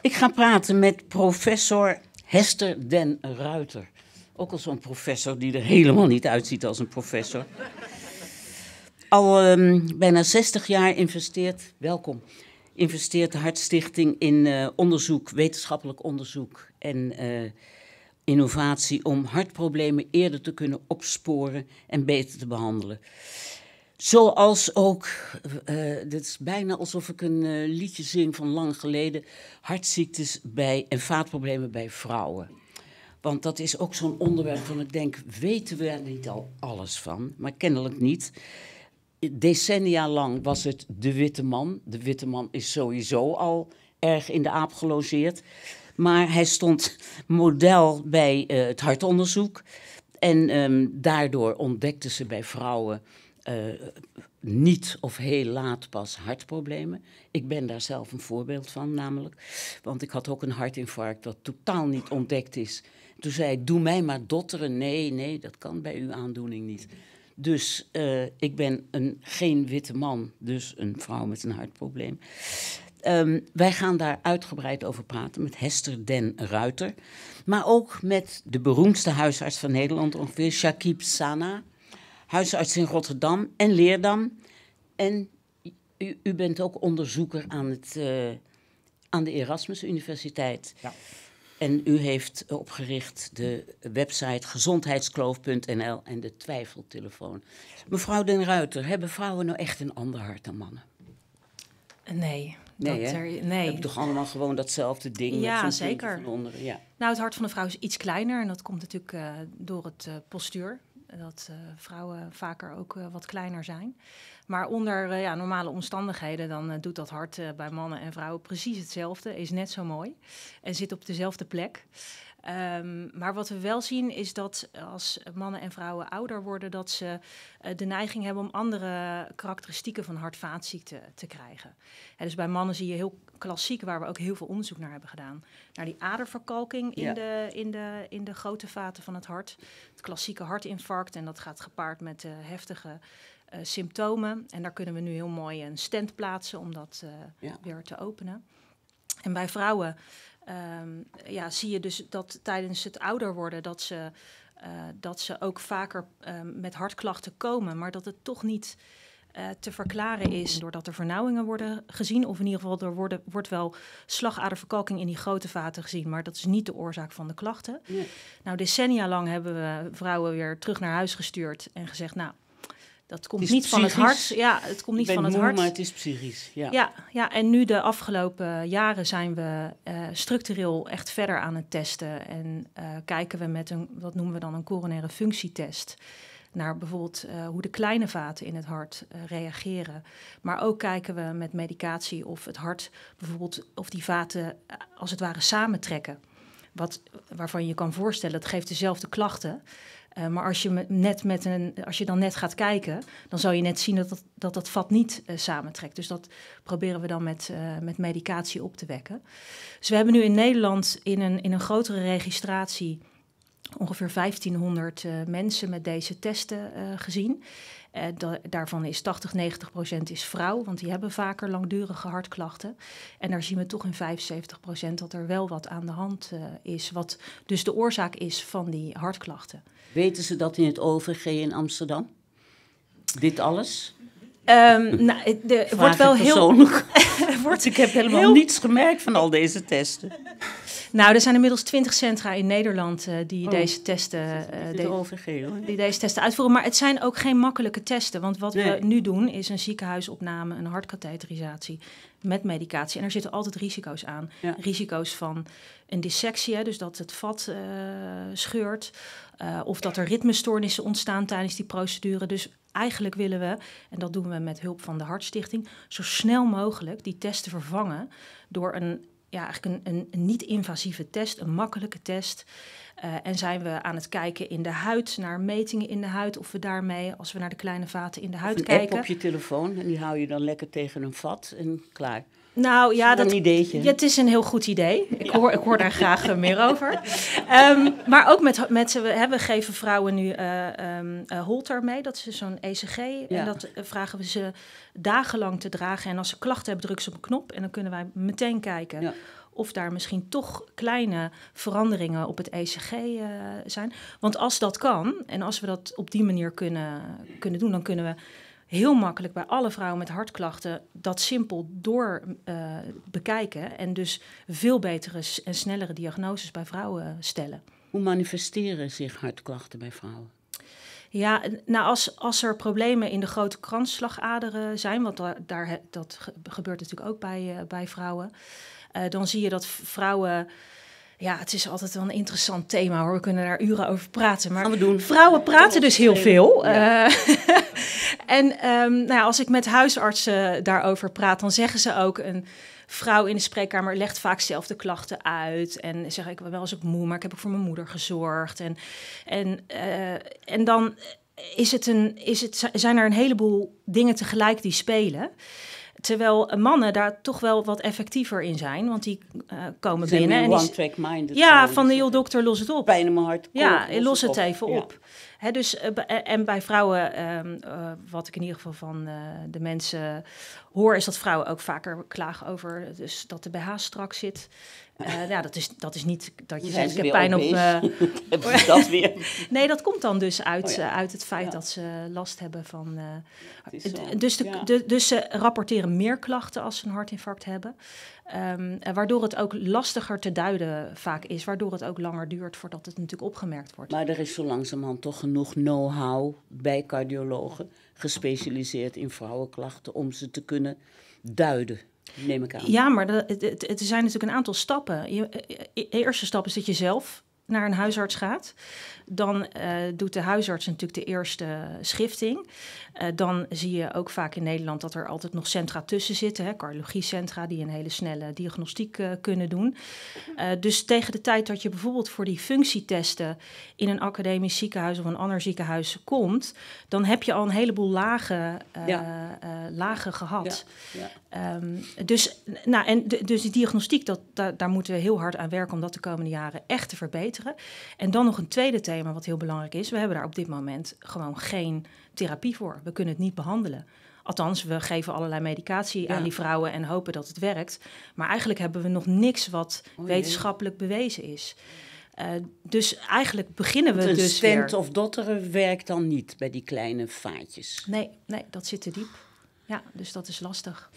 Ik ga praten met professor Hester Den Ruiter. Ook als zo'n professor die er helemaal niet uitziet als een professor. Al ehm, bijna 60 jaar investeert, welkom, investeert de Hartstichting in eh, onderzoek, wetenschappelijk onderzoek en eh, innovatie om hartproblemen eerder te kunnen opsporen en beter te behandelen. Zoals ook, het eh, is bijna alsof ik een liedje zing van lang geleden, hartziektes bij, en vaatproblemen bij vrouwen. Want dat is ook zo'n onderwerp van ik denk, weten we er niet al alles van? Maar kennelijk niet. Decennia lang was het de witte man. De witte man is sowieso al erg in de aap gelogeerd. Maar hij stond model bij eh, het hartonderzoek. En ehm, daardoor ontdekten ze bij vrouwen eh, niet of heel laat pas hartproblemen. Ik ben daar zelf een voorbeeld van, namelijk. Want ik had ook een hartinfarct dat totaal niet ontdekt is. Toen zei ik, doe mij maar dotteren. Nee, nee, dat kan bij uw aandoening niet. Dus eh, ik ben een, geen witte man, dus een vrouw met een hartprobleem. Ehm, wij gaan daar uitgebreid over praten met Hester Den Ruiter. Maar ook met de beroemdste huisarts van Nederland ongeveer, Shakib Sana. Huisarts in Rotterdam en Leerdam. En u, u bent ook onderzoeker aan, het, eh, aan de Erasmus Universiteit. Ja. En u heeft opgericht de website gezondheidskloof.nl en de twijfeltelefoon. Mevrouw Den Ruiter, hebben vrouwen nou echt een ander hart dan mannen?
Nee. Nee, dat toch
allemaal gewoon datzelfde ding? Ja, zeker. Nou,
het hart van de vrouw is iets kleiner en dat komt natuurlijk eh, door het eh, postuur. Dat eh, vrouwen vaker ook wat kleiner zijn. Maar onder eh, ja, normale omstandigheden, dan eh, doet dat hart eh, bij mannen en vrouwen precies hetzelfde. Is net zo mooi en zit op dezelfde plek. Ehm, maar wat we wel zien is dat als mannen en vrouwen ouder worden, dat ze de neiging hebben om andere karakteristieken van hartvaatziekten te krijgen. dus bij mannen zie je heel klassiek, waar we ook heel veel onderzoek naar hebben gedaan, naar die aderverkalking in, de, in, de, in de grote vaten van het hart. Het klassieke hartinfarct en dat gaat gepaard met heftige eh, symptomen. En daar kunnen we nu heel mooi een stent plaatsen om dat eh, weer te openen. En bij vrouwen ehm, ja, zie je dus dat tijdens het ouder worden dat ze, eh, dat ze ook vaker ehm, met hartklachten komen, maar dat het toch niet te verklaren is doordat er vernauwingen worden gezien. Of in ieder geval, er worden, wordt wel slagaderverkalking in die grote vaten gezien. Maar dat is niet de oorzaak van de klachten. Nou, decennia lang hebben we vrouwen weer terug naar huis gestuurd en gezegd... nou, dat komt niet van het hart. Ja, het komt niet van het hart. Maar het
is psychisch. Ja. Ja,
ja, en nu de afgelopen jaren zijn we eh, structureel echt verder aan het testen. En eh, kijken we met een, wat noemen we dan een coronaire functietest. Naar bijvoorbeeld eh, hoe de kleine vaten in het hart reageren. Maar ook kijken we met medicatie of het hart bijvoorbeeld of die vaten als het ware samentrekken. Wat, waarvan je kan voorstellen, het geeft dezelfde klachten. Eh, maar als je, net met een, als je dan net gaat kijken, dan zou je net zien dat dat, dat, dat vat niet eh, samentrekt. Dus dat proberen we dan met, eh, met medicatie op te wekken. Dus we hebben nu in Nederland in een, in een grotere registratie ongeveer 1500 mensen met deze testen gezien. En eh, daarvan is 80, 90 procent is vrouw, want die hebben vaker langdurige hartklachten. En daar zien we toch in 75 procent dat er wel wat aan de hand eh, is, wat dus de oorzaak is van die hartklachten.
Weten ze dat in het OVG in Amsterdam? Dit alles?
Um, nou, de, wordt wel heel.
[LAUGHS] wordt ik heb helemaal niets gemerkt van al deze testen.
Nou, er zijn inmiddels twintig centra in Nederland eh, die, oh. deze testen, eh, die deze testen uitvoeren. Maar het zijn ook geen makkelijke testen. Want wat we nu doen is een ziekenhuisopname, een hartkatheterisatie met medicatie. En er zitten altijd risico's aan. Risico's van een dissectie, dus dat het vat eh, scheurt. of dat er ritmestoornissen ontstaan tijdens die procedure. Dus eigenlijk willen we, en dat doen we met hulp van de Hartstichting, zo snel mogelijk die testen vervangen door een, ja, eigenlijk een, een, niet-invasieve test, een makkelijke test. Eh, en zijn we aan het kijken in de huid, naar metingen in de huid, of we daarmee, als we naar de kleine vaten in de huid kijken. Een op je
telefoon en die hou je dan lekker tegen een vat en klaar.
Nou ja, dat, een ideetje. Ja, het is een heel goed idee. Ik, hoor, ik hoor daar graag eh, meer over. Ehm, maar ook met, met we, we geven vrouwen nu holter eh, ehm, eh, mee. Dat is zo'n ECG. En dat vragen we ze dagenlang te dragen. En als ze klachten hebben, druk ze op een knop. En dan kunnen wij meteen kijken. of daar misschien toch kleine veranderingen op het ECG zijn. Want als dat kan en als we dat op die manier kunnen, kunnen doen, dan kunnen we heel makkelijk bij alle vrouwen met hartklachten dat simpel door eh, bekijken. En dus veel betere en snellere diagnoses bij vrouwen stellen.
Hoe manifesteren zich hartklachten bij vrouwen?
Ja, nou als, als er problemen in de grote kransslagaderen zijn, want daar, daar dat gebeurt natuurlijk ook bij, eh, bij vrouwen, eh, dan zie je dat vrouwen ja, het is altijd wel een interessant thema hoor. We kunnen daar uren over praten. Maar vrouwen praten dus heel veel. Eh, [LAUGHS] en ehm, nou ja, als ik met huisartsen daarover praat, dan zeggen ze ook een vrouw in de spreekkamer legt vaak zelf de klachten uit. En zeg ik wel eens ook moe, maar ik heb ook voor mijn moeder gezorgd. En, en, eh, en dan is het een, is het, zijn er een heleboel dingen tegelijk die spelen. Terwijl mannen daar toch wel wat effectiever in zijn, want die eh, komen binnen. En one track
minded. Ja, van
de heel dokter, los het op.
Pijn in mijn hart. Ja, los, los het, even op.
dus, eh, eh, en bij vrouwen, ehm, wat ik in ieder geval van de mensen hoor, is dat vrouwen ook vaker klagen over dus dat de BH strak zit. Uh, ja, dat is, dat is niet dat je zegt, ik heb pijn op... [LAUGHS] dat weer? [LAUGHS] nee, dat komt dan dus uit, oh eh, uit het feit dat ze last hebben van... Eh, dus de, de, dus ze rapporteren meer klachten als ze een hartinfarct hebben. Ehm, waardoor het ook lastiger te duiden vaak is. Waardoor het ook langer duurt voordat het natuurlijk opgemerkt
wordt. Maar er is zo langzamerhand toch genoeg know-how bij cardiologen... gespecialiseerd in vrouwenklachten om ze te kunnen duiden neem ik aan. Ja,
maar dat, het, zijn natuurlijk een aantal stappen. Je, de eerste stap is dat je zelf naar een huisarts gaat. Dan eh, doet de huisarts natuurlijk de eerste schifting. Eh, dan zie je ook vaak in Nederland dat er altijd nog centra tussen zitten. cardiologiecentra die een hele snelle diagnostiek eh, kunnen doen. dus tegen de tijd dat je bijvoorbeeld voor die functietesten in een academisch ziekenhuis of een ander ziekenhuis komt, dan heb je al een heleboel lagen, lagen gehad. Ja. Ehm, dus, nou, en de, dus die diagnostiek, dat, daar, moeten we heel hard aan werken om dat de komende jaren echt te verbeteren. En dan nog een tweede thema wat heel belangrijk is. We hebben daar op dit moment gewoon geen therapie voor. We kunnen het niet behandelen. Althans, we geven allerlei medicatie aan die vrouwen en hopen dat het werkt. Maar eigenlijk hebben we nog niks wat wetenschappelijk bewezen is. Eh, dus eigenlijk beginnen we een dus. Stent of
dotter werkt dan niet bij die kleine vaatjes.
Nee, nee, dat zit te diep. Ja, dus dat is lastig.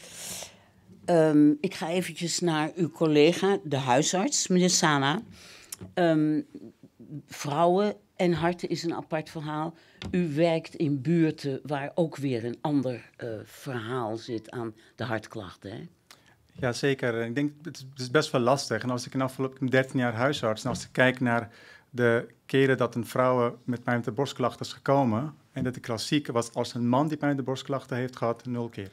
Ehm, ik ga eventjes naar uw collega, de huisarts, meneer Sana. Ehm, vrouwen en harten is een apart verhaal. U werkt in buurten waar ook weer een ander eh, verhaal zit aan de hartklachten. Hè? Ja,
zeker. Ik denk, het is best wel lastig. En als ik in afgelopen 13 jaar huisarts, en als ik kijk naar de keren dat een vrouw met mij met de borstklachten is gekomen, en dat de klassieke was als een man die pijn op de borstklachten heeft gehad, nul keer.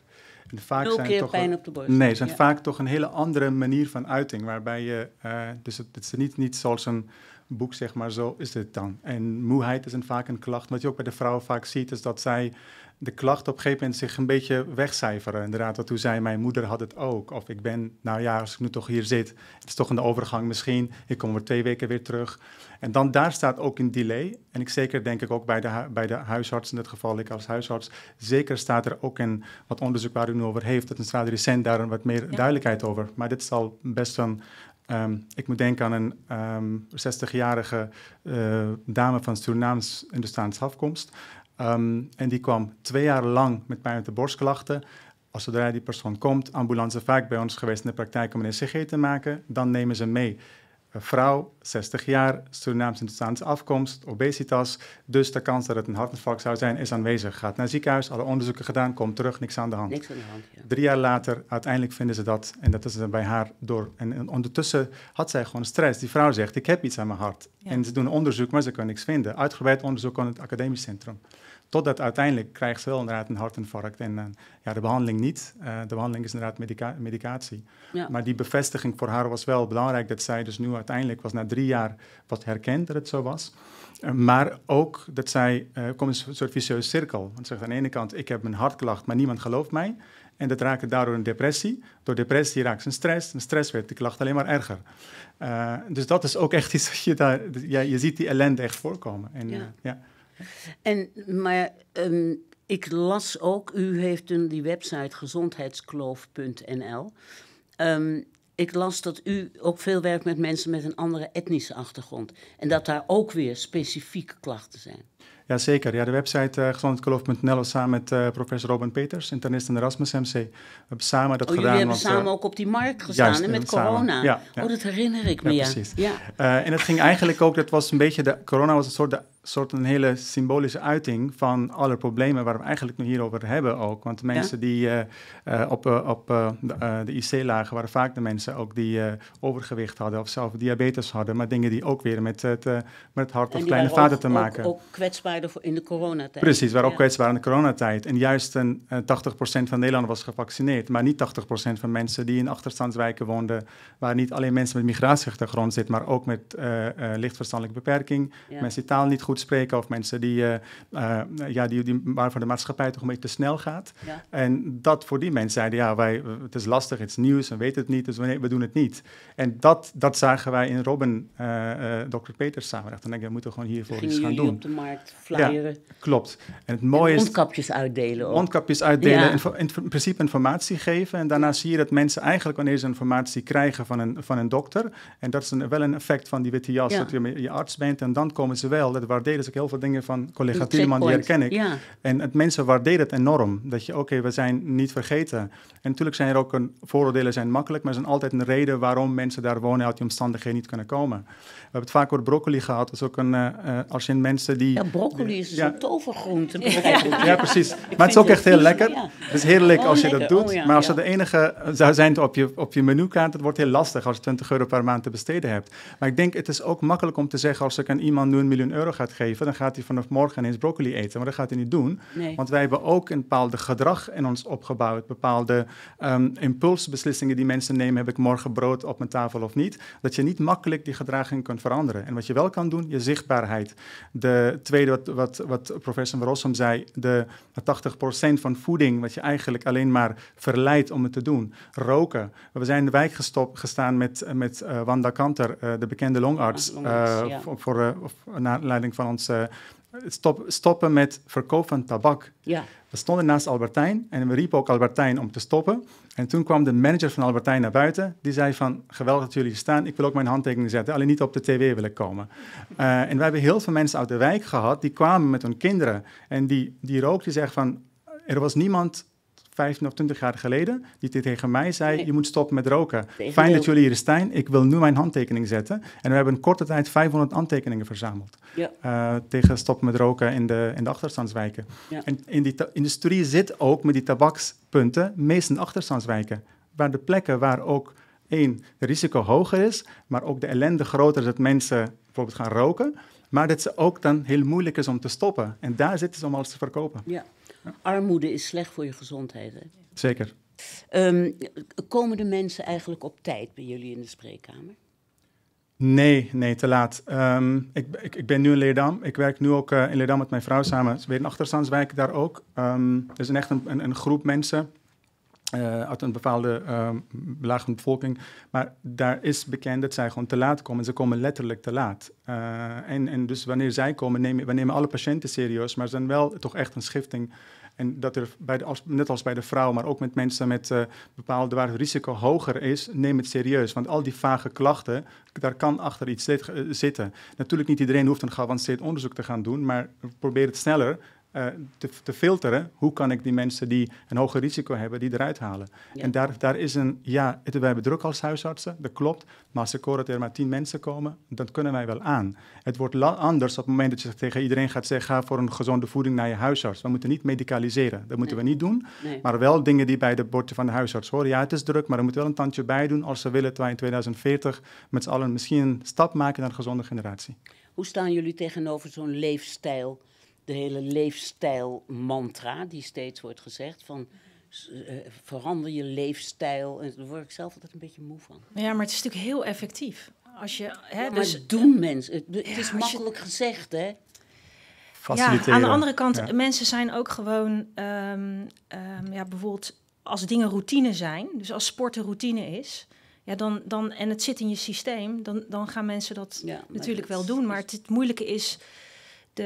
En vaak nul zijn keer toch pijn op de borst. Nee, zijn vaak toch een hele andere manier van uiting. Waarbij je, eh, dus het, het, is niet, niet zoals een boek, zeg maar, zo is het dan. En moeheid is een, vaak een klacht. Wat je ook bij de vrouwen vaak ziet, is dat zij de klacht op een gegeven moment zich een beetje wegcijferen. Inderdaad, wat toen zei, mijn moeder had het ook. Of ik ben, nou ja, als ik nu toch hier zit, het is toch een overgang misschien. Ik kom over twee weken weer terug. En dan daar staat ook een delay. En ik zeker denk ik ook bij de, bij de huisarts, in dit geval ik als huisarts, zeker staat er ook in wat onderzoek waar u nu over heeft, dat een recent daar wat meer duidelijkheid over. Maar dit is al best een, ehm, ik moet denken aan een 60-jarige ehm, eh, dame van Surinaams-Hindoestaans afkomst. Ehm, en die kwam twee jaar lang met pijn uit de borstklachten. Als zodra die persoon komt, ambulance vaak bij ons geweest in de praktijk om een ECG te maken, dan nemen ze mee. Een vrouw, 60 jaar, Surinaamse-Indonesische afkomst, obesitas. Dus de kans dat het een hartinfarct zou zijn, is aanwezig. Gaat naar het ziekenhuis, alle onderzoeken gedaan, komt terug, niks aan de hand. Niks aan de hand ja. Drie jaar later, uiteindelijk vinden ze dat. En dat is bij haar door. En, ondertussen had zij gewoon stress. Die vrouw zegt, ik heb iets aan mijn hart. En ze doen onderzoek, maar ze kunnen niks vinden. Uitgebreid onderzoek aan het academisch centrum. Totdat uiteindelijk krijgt ze wel inderdaad een hartinfarct en eh, ja, de behandeling niet. Eh, de behandeling is inderdaad medicatie. Maar die bevestiging voor haar was wel belangrijk dat zij dus nu uiteindelijk was na drie jaar wat herkend dat het zo was. Eh, maar ook dat zij komt in een soort vicieuze cirkel. Want ze zegt aan de ene kant, ik heb een hartklacht, maar niemand gelooft mij. En dat raakte daardoor een depressie. Door depressie raakt ze een stress. En stress werd de klacht alleen maar erger. dus dat is ook echt iets wat je daar... je ziet die ellende echt voorkomen. En, ja.
En, maar ehm, ik las ook, u heeft een, die website gezondheidskloof.nl. Ehm, ik las dat u ook veel werkt met mensen met een andere etnische achtergrond. En dat daar ook weer specifieke klachten zijn.
Jazeker. Ja, de website uh, eh, gezondheidskloof.nl samen met eh, professor Robin Peters, internist en Erasmus MC. We hebben samen dat oh, gedaan. Jullie hebben samen eh, ook op die markt gestaan met corona. Ja, ja. Oh, dat herinner ik me. Ja, precies. Ja. en het ging eigenlijk ook, dat was een beetje, de, corona was een soort de soort een hele symbolische uiting van alle problemen waar we eigenlijk nu hierover hebben ook. Want de mensen die eh, eh, op, eh, op de, de, IC lagen, waren vaak de mensen ook die overgewicht hadden of zelf diabetes hadden, maar dingen die ook weer met het, met het hart of kleine vaten te maken. Ook,
ook kwetsbaarder in de coronatijd. Precies, waren ook kwetsbaar
in de coronatijd. En juist een, 80% van Nederland was gevaccineerd, maar niet 80% van mensen die in achterstandswijken woonden, waar niet alleen mensen met migratieachtergrond zitten, maar ook met lichtverstandelijke beperking, mensen die taal niet goed spreken of mensen die, uh, uh, ja, die, die, waarvan de maatschappij toch een beetje te snel gaat. En dat voor die mensen zeiden, ja, wij, het is lastig, het is nieuws, we weten het niet, dus we, we doen het niet. En dat, dat zagen wij in Robin, uh, eh, Dr. Peters samen Dan denk je, we moeten gewoon hiervoor Gingen iets gaan doen. op de markt flyeren. Ja, klopt. En het mooie en uitdelen. Ook. uitdelen, ja. in, principe informatie geven. En daarna zie je dat mensen eigenlijk wanneer ze informatie krijgen van een, van een dokter, en dat is een, wel een effect van die witte jas, dat je je arts bent, en dan komen ze wel, dat dus ze ook heel veel dingen van collega Tiedeman, die herken ik. En het, mensen waarderen het enorm. Dat je, oké, we zijn niet vergeten. En natuurlijk zijn er ook een, vooroordelen zijn makkelijk, maar er zijn altijd een reden waarom mensen daar wonen uit die omstandigheden niet kunnen komen. We hebben het vaak over broccoli gehad. Dat is ook een, eh, eh, als je mensen die... Ja, broccoli is ja, een
tovergroente. Ja, precies. Maar het is ook echt heel lekker. Het is heerlijk oh, als je dat doet. Oh, maar als
dat de enige zou zijn op je, op je menukaart, het wordt heel lastig als je 20 euro per maand te besteden hebt. Maar ik denk, het is ook makkelijk om te zeggen als ik aan iemand nu een miljoen euro gaat geven, dan gaat hij vanaf morgen eens broccoli eten. Maar dat gaat hij niet doen. Want wij hebben ook een bepaalde gedrag in ons opgebouwd. Bepaalde ehm, impulsbeslissingen die mensen nemen. Heb ik morgen brood op mijn tafel of niet? Dat je niet makkelijk die gedraging kunt veranderen. En wat je wel kan doen, je zichtbaarheid. De tweede, wat, wat, professor Rossum zei, de 80% van voeding, wat je eigenlijk alleen maar verleidt om het te doen. Roken. We zijn in de wijk gestopt, gestaan met, met eh, Wanda Kanter, eh, de bekende longarts, uh, voor, voor, naar leiding van ons eh, stop, stoppen met verkoop van tabak. Ja. We stonden naast Albertijn en we riepen ook Albertijn om te stoppen. En toen kwam de manager van Albertijn naar buiten. Die zei van, geweldig dat jullie staan. Ik wil ook mijn handtekening zetten, alleen niet op de tv willen komen. [LAUGHS] Eh, en we hebben heel veel mensen uit de wijk gehad... die kwamen met hun kinderen. En die, die rook, die zeggen van... er was niemand 15 of 20 jaar geleden, die tegen mij zei: Je moet stoppen met roken. Fijn dat jullie hier zijn. Ik wil nu mijn handtekening zetten. En we hebben in korte tijd 500 handtekeningen verzameld. Eh, tegen stoppen met roken in de, in de achterstandswijken. En in die industrie zit ook met die tabakspunten meest in achterstandswijken. Waar de plekken waar ook één, risico hoger is, maar ook de ellende groter is dat mensen bijvoorbeeld gaan roken. Maar dat ze ook dan heel moeilijk is om te stoppen. En daar zitten ze om alles te verkopen.
Ja. Armoede is slecht voor je gezondheid. Hè? Zeker. Um, komen de mensen eigenlijk op tijd bij jullie in de spreekkamer?
Nee, nee, te laat. Ehm, ik, ik, ben nu in Leerdam. Ik werk nu ook eh, in Leerdam met mijn vrouw samen. Ze achterstandswijk daar ook. Um, er is echt een, een, een groep mensen eh, uit een bepaalde uh, bevolking. Maar daar is bekend dat zij gewoon te laat komen. Ze komen letterlijk te laat. Eh, en, en dus wanneer zij komen, nemen, we nemen alle patiënten serieus. Maar ze zijn wel toch echt een schifting en dat er, bij de, net als bij de vrouw, maar ook met mensen met uh, bepaalde waar het risico hoger is, neem het serieus. Want al die vage klachten, daar kan achter iets eh, zitten. Natuurlijk niet iedereen hoeft een geavanceerd onderzoek te gaan doen, maar probeer het sneller eh, te, te, filteren. Hoe kan ik die mensen die een hoger risico hebben, die eruit halen? En daar, daar is een, ja, wij hebben druk als huisartsen, dat klopt. Maar als dat er maar tien mensen komen, dan kunnen wij wel aan. Het wordt anders op het moment dat je tegen iedereen gaat zeggen, ga voor een gezonde voeding naar je huisarts. We moeten niet medicaliseren, dat moeten we niet doen. Maar wel dingen die bij de bordje van de huisarts horen. Ja, het is druk, maar er moet wel een tandje bij doen als ze willen dat wij in 2040 met z'n allen misschien een stap maken naar een gezonde generatie.
Hoe staan jullie tegenover zo'n leefstijl? de hele leefstijl-mantra die steeds wordt gezegd van... Eh, verander je leefstijl. En daar word ik zelf altijd een beetje moe van.
Ja, maar het is natuurlijk heel effectief. Als je, hè, dus, doen mensen. Het, is makkelijk gezegd, hè?
Ja, aan de andere kant,
mensen zijn ook gewoon... Ehm, ehm, ja, bijvoorbeeld als dingen routine zijn... dus als sport een routine is... Ja, dan, dan, en het zit in je systeem, dan, dan gaan mensen dat natuurlijk wel doen. Maar het, het moeilijke is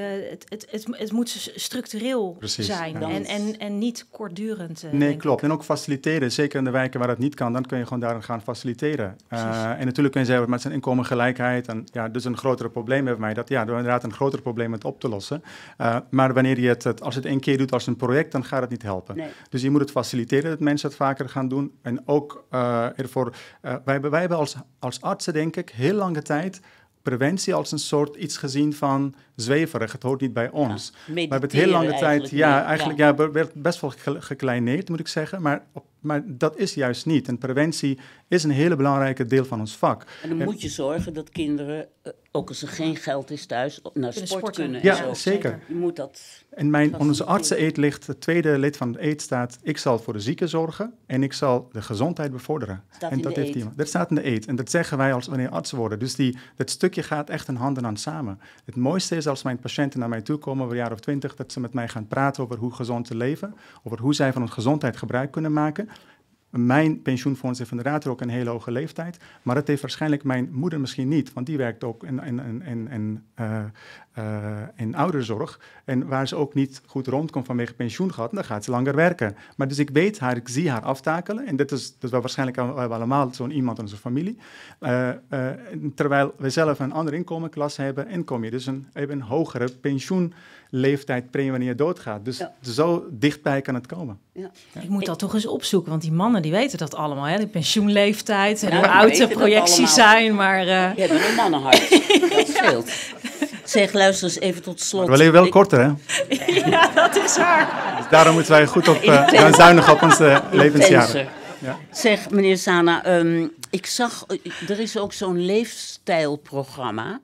het, het, het, het moet structureel zijn en, en, en niet kortdurend. Eh, nee,
klopt. En ook faciliteren. Zeker in de wijken waar het niet kan, dan kun je gewoon daarin gaan faciliteren. Eh, en natuurlijk kun je zeggen, met zijn inkomengelijkheid, en, ja, dus een grotere probleem hebben wij Dat, ja, door inderdaad een groter probleem met op te lossen. Eh, maar wanneer je het, als het één keer doet als een project, dan gaat het niet helpen. Dus je moet het faciliteren dat mensen het vaker gaan doen. En ook ervoor, wij, wij hebben als, als artsen denk ik heel lange tijd preventie als een soort iets gezien van zweverig. Het hoort niet bij ons. Ja, we hebben het heel lange tijd, ja, eigenlijk ja. werd best wel gekleineerd, moet ik zeggen. Maar op maar dat is juist niet. En preventie is een hele belangrijke deel van ons vak. En dan moet je
zorgen dat kinderen, eh, ook als er geen geld is thuis, naar sport, kunnen. Ja, en zo. zeker. Je moet dat. En mijn,
onze artsen-eet ligt, het tweede lid van de eet staat: ik zal voor de zieken zorgen en ik zal de gezondheid bevorderen. en dat heeft iemand. Dat staat in de eet. En dat zeggen wij als wanneer artsen worden. Dus die, dat stukje gaat echt een handen aan samen. Het mooiste is als mijn patiënten naar mij toe komen over een jaar of twintig, dat ze met mij gaan praten over hoe gezond te leven, over hoe zij van hun gezondheid gebruik kunnen maken. Mijn pensioenfonds heeft inderdaad ook een hele hoge leeftijd, maar dat heeft waarschijnlijk mijn moeder misschien niet, want die werkt ook en, en, en, en eh, in ouderzorg. En waar ze ook niet goed rondkomt vanwege pensioen gehad, dan gaat ze langer werken. Maar dus ik weet haar, ik zie haar aftakelen. En dat is, dat wel waarschijnlijk allemaal zo'n iemand in onze familie. Eh, eh, terwijl we zelf een andere inkomenklas hebben en kom je dus een, even een hogere pensioenleeftijd premie wanneer je doodgaat. Dus zo dichtbij
kan het komen. Ja. Ik moet dat toch eens opzoeken, want die mannen die weten dat allemaal. Hè? De pensioenleeftijd
en hoe oud de projecties zijn. Maar, uh... Je hebt een mannenhart, [LAUGHS] dat scheelt. Zeg, luister eens even tot slot. Wel we leven wel korter, hè? [LAUGHS] ja, dat is waar.
Dus daarom moeten wij goed op, uh, [LAUGHS] zuinig op onze levensjaren. Ja.
Zeg, meneer Sana, ehm, ik zag, eh, er is ook zo'n leefstijlprogramma.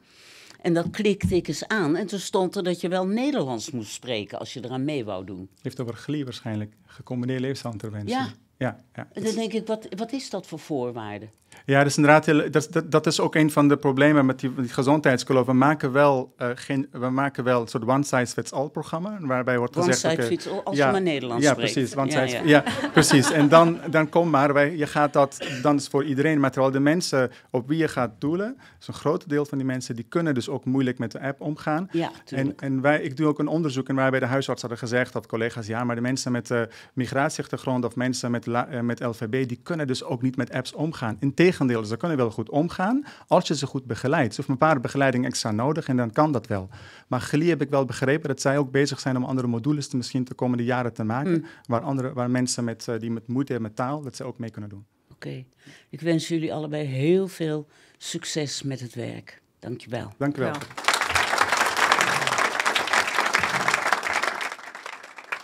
En dat klikte ik eens aan. En toen stond er dat je wel Nederlands moest spreken als je eraan mee wou doen. Heeft over GLI waarschijnlijk, gecombineerd leefstijlinterventie. Ja. Ja, ja. En dan denk ik, wat, wat is dat voor voorwaarden?
Ja, dat is inderdaad dat, is ook een van de problemen met die, die gezondheidskloof. We maken wel, eh, geen, we maken wel een soort one-size-fits-all programma, waarbij wordt gezegd... One-size-fits-all, als ja, je maar Nederlands ja, spreekt. Precies, one ja, ja, precies. En dan, dan kom maar, wij, je gaat dat, dan is voor iedereen, maar terwijl de mensen op wie je gaat doelen, zo'n een groot deel van die mensen, die kunnen dus ook moeilijk met de app omgaan.
Ja, tuurlijk.
en, en wij, ik doe ook een onderzoek en waarbij de huisarts hadden gezegd, dat collega's, ja, maar de mensen met eh, migratieachtergrond of mensen met, eh, met LVB, die kunnen dus ook niet met apps omgaan. Integendeel, ze kunnen wel goed omgaan als je ze goed begeleidt. Ze hebben een paar begeleiding extra nodig en dan kan dat wel. Maar Gli heb ik wel begrepen dat zij ook bezig zijn om andere modules te misschien de komende jaren te maken. Mm. Waar, andere, waar mensen met, eh, die met moeite hebben met taal, dat ze ook mee kunnen doen.
Oké. Ik wens jullie allebei heel veel succes met het werk. Dankjewel. Dankjewel. wel.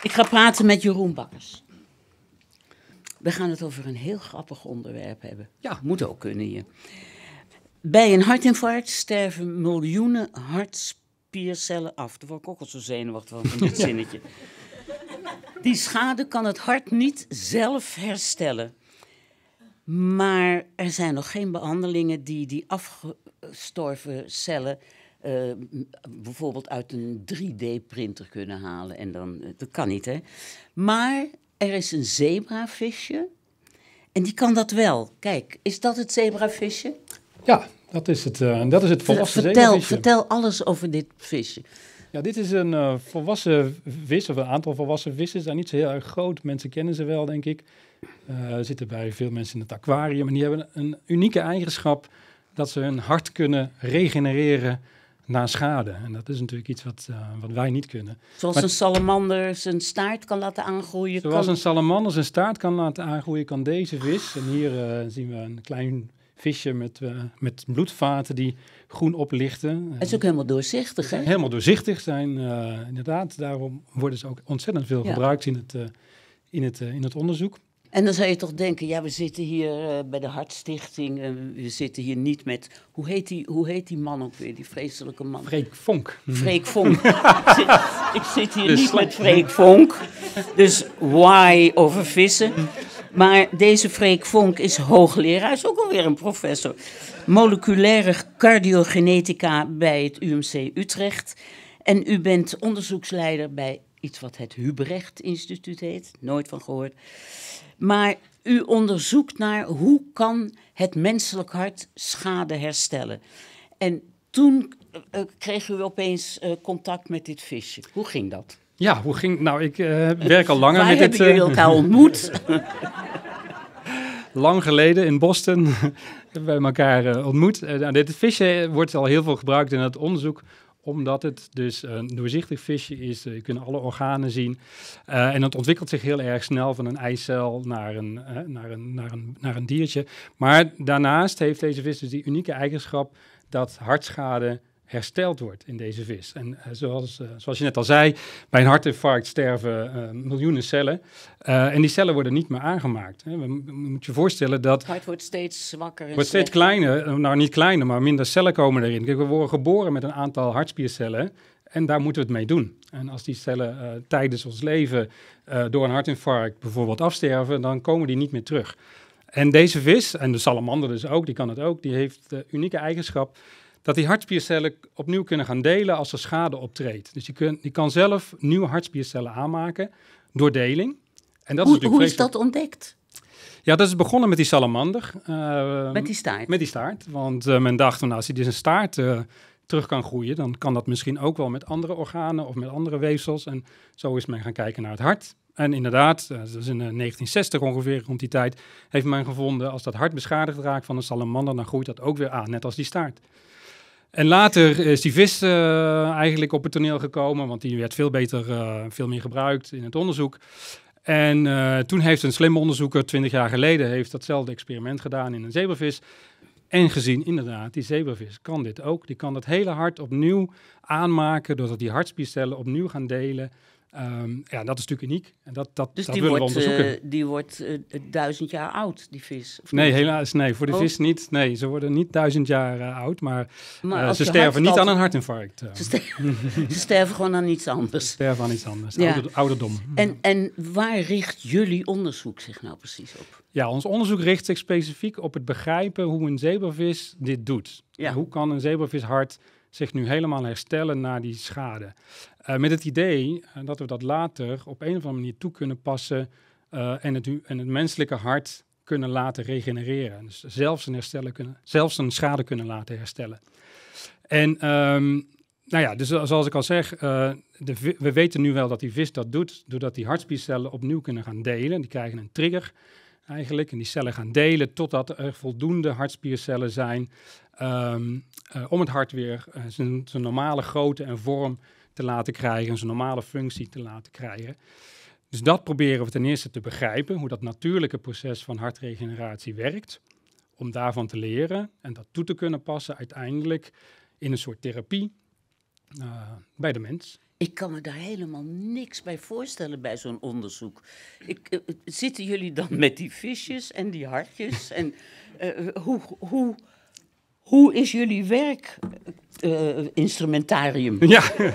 Ik ga praten met Jeroen Bakkers. We gaan het over een heel grappig onderwerp hebben. Ja. Moet ook kunnen je. Bij een hartinfarct sterven miljoenen hartspiercellen af. De word ik ook zo zenuwachtig van, van dit [LAUGHS] zinnetje. Die schade kan het hart niet zelf herstellen. Maar er zijn nog geen behandelingen die die afgestorven cellen eh, bijvoorbeeld uit een 3D-printer kunnen halen. En dan, eh, dat kan niet, hè? Maar er is een zebravisje en die kan dat wel. Kijk, is dat het zebravisje?
Ja, dat is het, uh, dat is het volwassen vertel, zebravisje. Vertel
alles over
dit visje. Ja, dit is een eh, volwassen vis, of een aantal volwassen vissen. Ze zijn niet zo heel erg groot. Mensen kennen ze wel, denk ik. Eh, zitten bij veel mensen in het aquarium. En die hebben een unieke eigenschap dat ze hun hart kunnen regenereren naar schade. En dat is natuurlijk iets wat, eh, wat wij niet kunnen. Zoals een
salamander zijn staart kan laten aangroeien. Zoals een
salamander zijn staart kan laten aangroeien, kan deze vis. En hier eh, zien we een klein visje met, eh, met bloedvaten die groen oplichten. Het is ook
helemaal doorzichtig, hè? Helemaal doorzichtig zijn, inderdaad. Daarom
worden ze ook ontzettend veel gebruikt in het, in, het, in het onderzoek.
En dan zou je toch denken, ja, we zitten hier eh, bij de Hartstichting. Eh, we zitten hier niet met, hoe heet, die, hoe heet die man ook weer, die vreselijke man? Freek Vonk. Freek Vonk. [LAUGHS] ik, zit, hier dus niet met Freek Vonk. Dus why over vissen? Maar deze Freek Vonk is hoogleraar, is ook alweer een professor. Moleculaire cardiogenetica bij het UMC Utrecht. En u bent onderzoeksleider bij iets wat het Hubrecht Instituut heet. Nooit van gehoord. Maar u onderzoekt naar hoe kan het menselijk hart schade herstellen. En toen eh, eh, kreeg u opeens eh, contact met dit visje. Hoe ging dat?
Ja, hoe ging... Nou, ik werk al langer met dit... Waar hebben jullie elkaar ontmoet? [LAUGHS] lang geleden in Boston [LAUGHS] hebben wij elkaar ontmoet. Nou, dit visje wordt al heel veel gebruikt in het onderzoek omdat het dus een doorzichtig visje is. Eh, je kunt alle organen zien. Eh, en het ontwikkelt zich heel erg snel van een eicel naar een, eh, naar, een, naar, een, naar een diertje. Maar daarnaast heeft deze vis dus die unieke eigenschap dat hartschade hersteld wordt in deze vis. En eh, zoals, eh, zoals je net al zei, bij een hartinfarct sterven eh, miljoenen cellen. en die cellen worden niet meer aangemaakt. Hè. We, we moet je voorstellen dat... Het
hart wordt steeds zwakker. wordt steeds
kleiner, nou niet kleiner, maar minder cellen komen erin. Kijk, we worden geboren met een aantal hartspiercellen. En daar moeten we het mee doen. En als die cellen tijdens ons leven door een hartinfarct bijvoorbeeld afsterven, dan komen die niet meer terug. En deze vis, en de salamander dus ook, die kan het ook, die heeft de unieke eigenschap dat die hartspiercellen opnieuw kunnen gaan delen als er schade optreedt. Dus je, kan zelf nieuwe hartspiercellen aanmaken door deling. En dat hoe, is, hoe is dat
ontdekt?
Ja, dat is begonnen met die salamander. Eh, met die
staart? Met die staart.
Want eh, men dacht, van, nou, als hij dus een staart eh, terug kan groeien, dan kan dat misschien ook wel met andere organen of met andere weefsels. En zo is men gaan kijken naar het hart. En inderdaad, dat is in 1960 ongeveer rond die tijd, heeft men gevonden, als dat hart beschadigd raakt van een salamander, dan groeit dat ook weer aan, net als die staart. En later is die vis eh, eigenlijk op het toneel gekomen, want die werd veel beter, eh, veel meer gebruikt in het onderzoek. En eh, toen heeft een slim onderzoeker, 20 jaar geleden, heeft datzelfde experiment gedaan in een zebravis. En gezien, inderdaad, die zebravis kan dit ook. Die kan dat hele hart opnieuw aanmaken, doordat die hartspiercellen opnieuw gaan delen Ehm, ja, dat is natuurlijk uniek. En dat, dat,
dus dat willen wordt, we uh, eh, die wordt uh, duizend jaar oud, die vis? nee, helaas. Nee, voor de oh. vis
niet. Nee, ze worden niet duizend jaar eh, oud, maar, ze sterven niet aan een hartinfarct. [LAUGHS] Ze,
sterven gewoon aan iets anders. Ze sterven aan iets anders, ouderdom. En, en waar richt jullie onderzoek zich nou precies op? Ja, ons onderzoek richt zich specifiek op het begrijpen
hoe een zebravis dit doet. Hoe kan een zebravis hart zich nu helemaal herstellen na die schade. Eh, met het idee eh, dat we dat later op een of andere manier toe kunnen passen eh, en, het, en het menselijke hart kunnen laten regenereren. Dus zelfs een, herstellen kunnen, zelfs een schade kunnen laten herstellen. En ehm, nou ja, dus zoals ik al zeg, de, we weten nu wel dat die vis dat doet, doordat die hartspiercellen opnieuw kunnen gaan delen. Die krijgen een trigger eigenlijk en die cellen gaan delen totdat er voldoende hartspiercellen zijn ehm, om het hart weer zijn, zijn normale grootte en vorm te laten krijgen, zijn normale functie te laten krijgen. Dus dat proberen we ten eerste te begrijpen, hoe dat natuurlijke proces van hartregeneratie werkt, om daarvan te leren en dat toe te kunnen passen uiteindelijk in een soort therapie
eh, bij de mens. Ik kan me daar helemaal niks bij voorstellen bij zo'n onderzoek. Ik, eh, eh, zitten jullie dan met die visjes en die hartjes? en hoe, hoe, hoe is jullie werkinstrumentarium? Eh,
eh, uh, ja.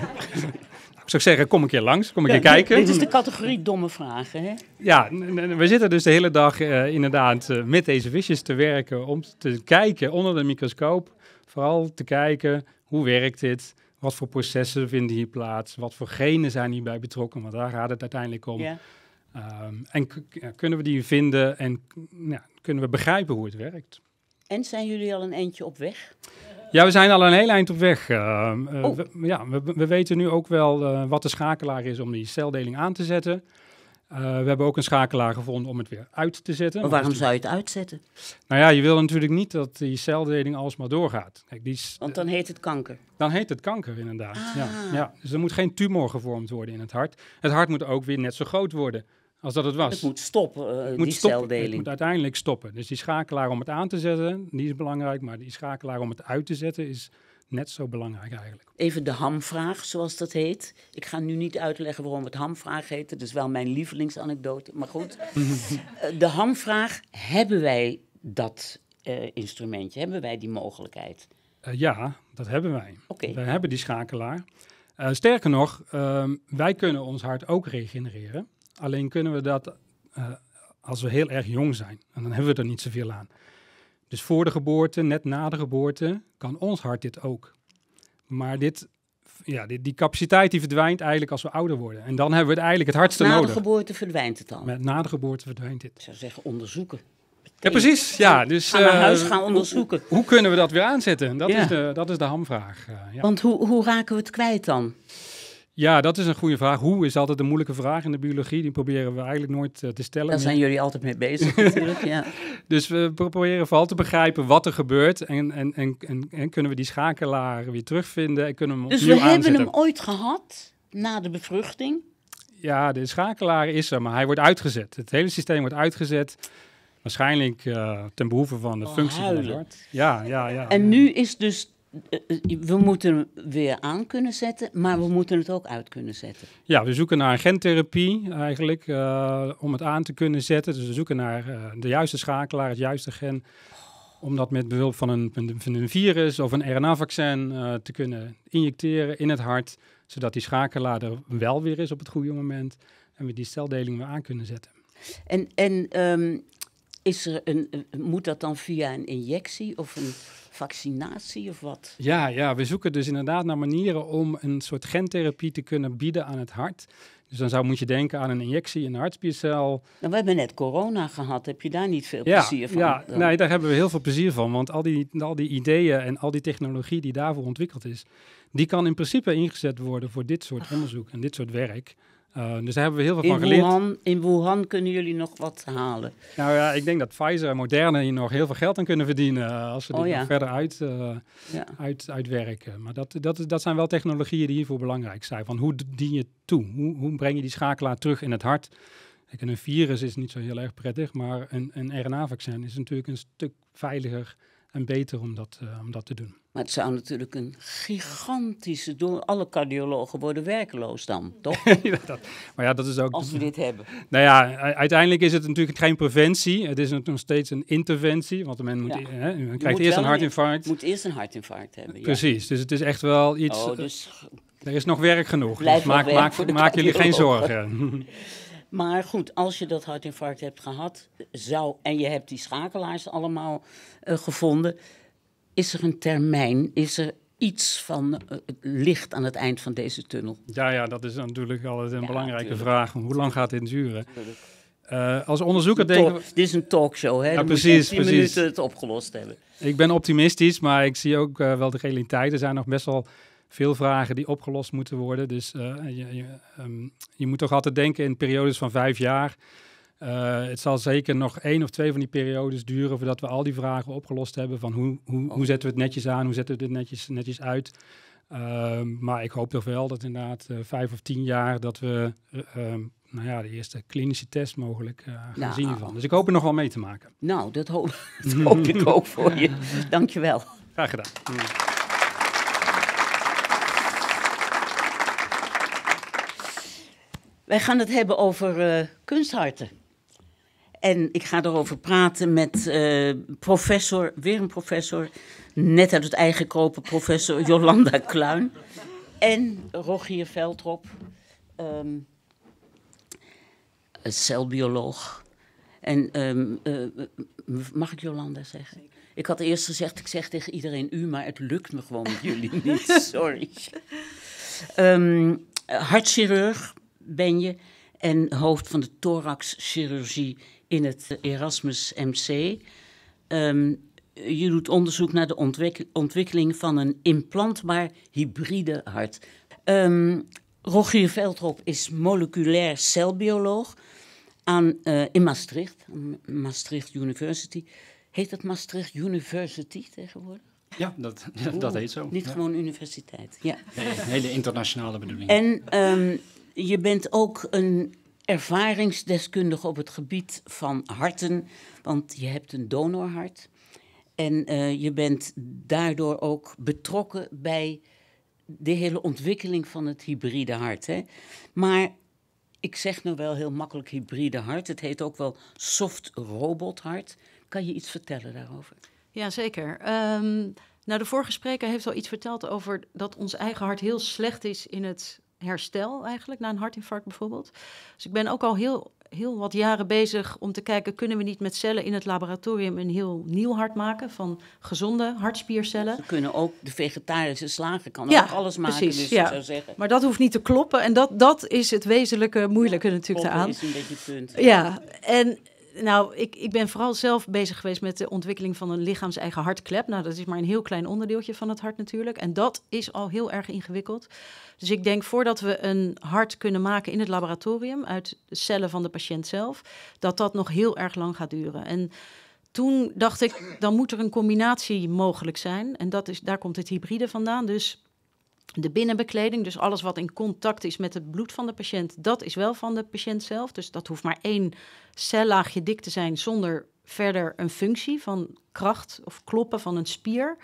[LAUGHS] Nou, zou ik zeggen, kom een keer langs, kom een keer kijken. Dit is de
categorie domme vragen, hè?
Ja, we zitten dus de hele dag eh, inderdaad met deze visjes te werken... om te kijken onder de microscoop, vooral te kijken hoe werkt dit... Wat voor processen vinden hier plaats? Wat voor genen zijn hierbij betrokken? Want daar gaat het uiteindelijk om. Ehm, en kunnen we die vinden en kunnen we begrijpen hoe het werkt?
En zijn jullie al een eindje op weg?
Ja, we zijn al een heel eind op weg. Eh, eh, oh. we, ja, we, we, weten nu ook wel eh, wat de schakelaar is om die celdeling aan te zetten. we hebben ook een schakelaar gevonden om het weer uit te zetten. Maar waarom zou je het uitzetten? Nou ja, je wil natuurlijk niet dat die celdeling alsmaar doorgaat. Kijk, die Want
dan heet het kanker.
Dan heet het kanker, inderdaad. Ja, ah. ja. Dus er moet geen tumor gevormd worden in het hart. Het hart moet ook weer net zo groot worden als dat het was. Het moet
stoppen, eh, het moet die stoppen. celdeling. Het moet
uiteindelijk stoppen. Dus die schakelaar om het aan te zetten, die is belangrijk. Maar die schakelaar om het uit te zetten is net zo belangrijk eigenlijk.
Even de hamvraag, zoals dat heet. Ik ga nu niet uitleggen waarom het hamvraag heet. Dat is wel mijn lievelingsanekdote, maar goed. [LAUGHS] Eh, de hamvraag, hebben wij dat eh, instrumentje? Hebben wij die mogelijkheid?
ja, dat hebben wij. We hebben die schakelaar. sterker nog, ehm, wij kunnen ons hart ook regenereren. Alleen kunnen we dat eh, als we heel erg jong zijn. En dan hebben we er niet zoveel aan. Dus voor de geboorte, net na de geboorte, kan ons hart dit ook. Maar dit, ja, dit, die capaciteit die verdwijnt eigenlijk als we ouder worden. En dan hebben we het eigenlijk het hardste nodig. Na de
geboorte verdwijnt het al. Met,
na de geboorte verdwijnt dit. Ik zou
zeggen onderzoeken. Ja, precies. Ja, dus, gaan huis eh, gaan onderzoeken.
Hoe, kunnen we dat weer aanzetten? Dat, is, de, dat is de hamvraag. Eh, ja.
Want hoe, hoe raken we het kwijt dan?
Ja, dat is een goede vraag. Hoe is altijd een moeilijke vraag in de biologie. Die proberen we eigenlijk nooit eh, te stellen. Daar zijn jullie altijd mee bezig natuurlijk, ja. [LAUGHS] Dus we proberen vooral te begrijpen wat er gebeurt. En, en, en, en, kunnen we die schakelaar weer terugvinden en kunnen we hem Dus we hebben hem
ooit gehad, na de bevruchting?
Ja, de schakelaar is er, maar hij wordt uitgezet. Het hele systeem wordt uitgezet. Waarschijnlijk eh, ten behoeve van de oh, functie huilen. van het Ja, ja, ja. En
nu is dus we moeten weer aan kunnen zetten, maar we moeten het ook uit kunnen zetten.
Ja, we zoeken naar gentherapie eigenlijk eh, om het aan te kunnen zetten. Dus we zoeken naar eh, de juiste schakelaar, het juiste gen, om dat met behulp van een, van een virus of een RNA-vaccin eh, te kunnen injecteren in het hart, zodat die schakelaar er wel weer is op het goede moment en we die celdeling weer aan kunnen zetten.
En, en ehm, is er een, moet dat dan via een injectie of een vaccinatie of wat?
Ja, ja, we zoeken dus inderdaad naar manieren om een soort gentherapie te kunnen bieden aan het hart. Dus dan zou, moet je denken aan een injectie, een hartspiercel.
Nou, we hebben net corona gehad. Heb je daar niet veel plezier van? Ja, nee,
daar hebben we heel veel plezier van. Want al die, al die ideeën en al die technologie die daarvoor ontwikkeld is, die kan in principe ingezet worden voor dit soort onderzoek en dit soort werk. Eh, dus daar hebben we heel veel in van geleerd. Wuhan, in Wuhan kunnen jullie nog wat halen. Nou ja, ik denk dat Pfizer en Moderna hier nog heel veel geld aan kunnen verdienen eh, als ze oh, nog verder uit, eh, uit, uitwerken. Maar dat, dat, dat zijn wel technologieën die hiervoor belangrijk zijn. Van hoe dien je toe? Hoe, hoe breng je die schakelaar terug in het hart? Kijk, een virus is niet zo heel erg prettig, maar een, een RNA-vaccin is natuurlijk een stuk veiliger en beter om dat, eh, om dat te doen.
Maar het zou natuurlijk een gigantische door. Alle cardiologen worden werkloos dan, toch? [LAUGHS] ja, dat, maar ja, dat is ook. Als we dit hebben. Nou
ja, uiteindelijk is het natuurlijk geen preventie. Het is nog steeds een interventie. Want men moet, ja. hè, je krijgt moet eerst een
hartinfarct. Je moet eerst een hartinfarct hebben. Precies. Dus het is echt wel iets. Oh, eh, dus...
Er is nog werk genoeg. Dus maak, maak, maak jullie geen zorgen. [LAUGHS]
Maar goed, als je dat hartinfarct hebt gehad zou, en je hebt die schakelaars allemaal eh, gevonden, is er een termijn, is er iets van eh, licht aan het eind van deze tunnel? Ja, ja dat is natuurlijk
altijd een belangrijke vraag. Hoe lang gaat dit duren? Uh, als onderzoeker denk ik... Dit is een talkshow, hè? Ja, precies, moet je in minuten
het opgelost hebben.
Ik ben optimistisch, maar ik zie ook wel de realiteiten zijn nog best wel veel vragen die opgelost moeten worden. Dus eh, je, ehm, je, moet toch altijd denken in periodes van vijf jaar. Eh, het zal zeker nog één of twee van die periodes duren voordat we al die vragen opgelost hebben van hoe, hoe, hoe oh. zetten we het netjes aan, hoe zetten we dit netjes, netjes uit. Ehm, maar ik hoop toch wel dat inderdaad eh, vijf of tien jaar dat we ehm, nou ja, de eerste klinische test mogelijk
uh, gaan nou. zien hiervan. Dus ik hoop er nog
wel mee te maken.
Nou, dat hoop, [LAUGHS] dat [LAUGHS] hoop ik ook voor je. Dankjewel. Graag gedaan. Wij gaan het hebben over uh, kunstharten. En ik ga erover praten met eh, professor, weer een professor, net uit het eigen kopen, professor [LAUGHS] Jolanda Kluin. En Rogier Veldrop, ehm, celbioloog. En ehm, eh, mag ik Jolanda zeggen? Ik had eerst gezegd, ik zeg tegen iedereen u, maar het lukt me gewoon met jullie [LAUGHS] niet. Sorry. Ehm, hartchirurg, ben je. En hoofd van de thoraxchirurgie in het Erasmus MC. Ehm, je doet onderzoek naar de ontwikkeling van een implantbaar hybride hart. Ehm, Rogier Veldrop is moleculair celbioloog aan, eh, in Maastricht, Maastricht University. Heet dat Maastricht University tegenwoordig? Ja, dat, dat heet zo. Niet gewoon universiteit, ja. Nee, hele internationale bedoeling. En ehm, je bent ook een ervaringsdeskundige op het gebied van harten, want je hebt een donorhart. En eh, je bent daardoor ook betrokken bij de hele ontwikkeling van het hybride hart. Hè? Maar ik zeg nu wel heel makkelijk hybride hart. Het heet ook wel soft robot hart. Kan je iets vertellen daarover?
Jazeker. Um, ehm, nou, de vorige spreker heeft al iets verteld over dat ons eigen hart heel slecht is in het herstel eigenlijk, na een hartinfarct bijvoorbeeld. Dus ik ben ook al heel, heel wat jaren bezig om te kijken, kunnen we niet met cellen in het laboratorium een heel nieuw hart maken van
gezonde hartspiercellen? We kunnen ook de vegetarische slagen, kan ja, ook alles maken, dus ja. zou zeggen.
Maar dat hoeft niet te kloppen en dat, dat is het wezenlijke moeilijke natuurlijk daaraan. is een beetje het punt. Ja, en nou, ik, ik ben vooral zelf bezig geweest met de ontwikkeling van een lichaams-eigen hartklep. Nou, dat is maar een heel klein onderdeeltje van het hart natuurlijk. En dat is al heel erg ingewikkeld. Dus ik denk voordat we een hart kunnen maken in het laboratorium uit cellen van de patiënt zelf, dat dat nog heel erg lang gaat duren. En toen dacht ik, dan moet er een combinatie mogelijk zijn. En dat is, daar komt het hybride vandaan. Dus de binnenbekleding, dus alles wat in contact is met het bloed van de patiënt, dat is wel van de patiënt zelf. Dus dat hoeft maar één cellaagje dik te zijn zonder verder een functie van kracht of kloppen van een spier.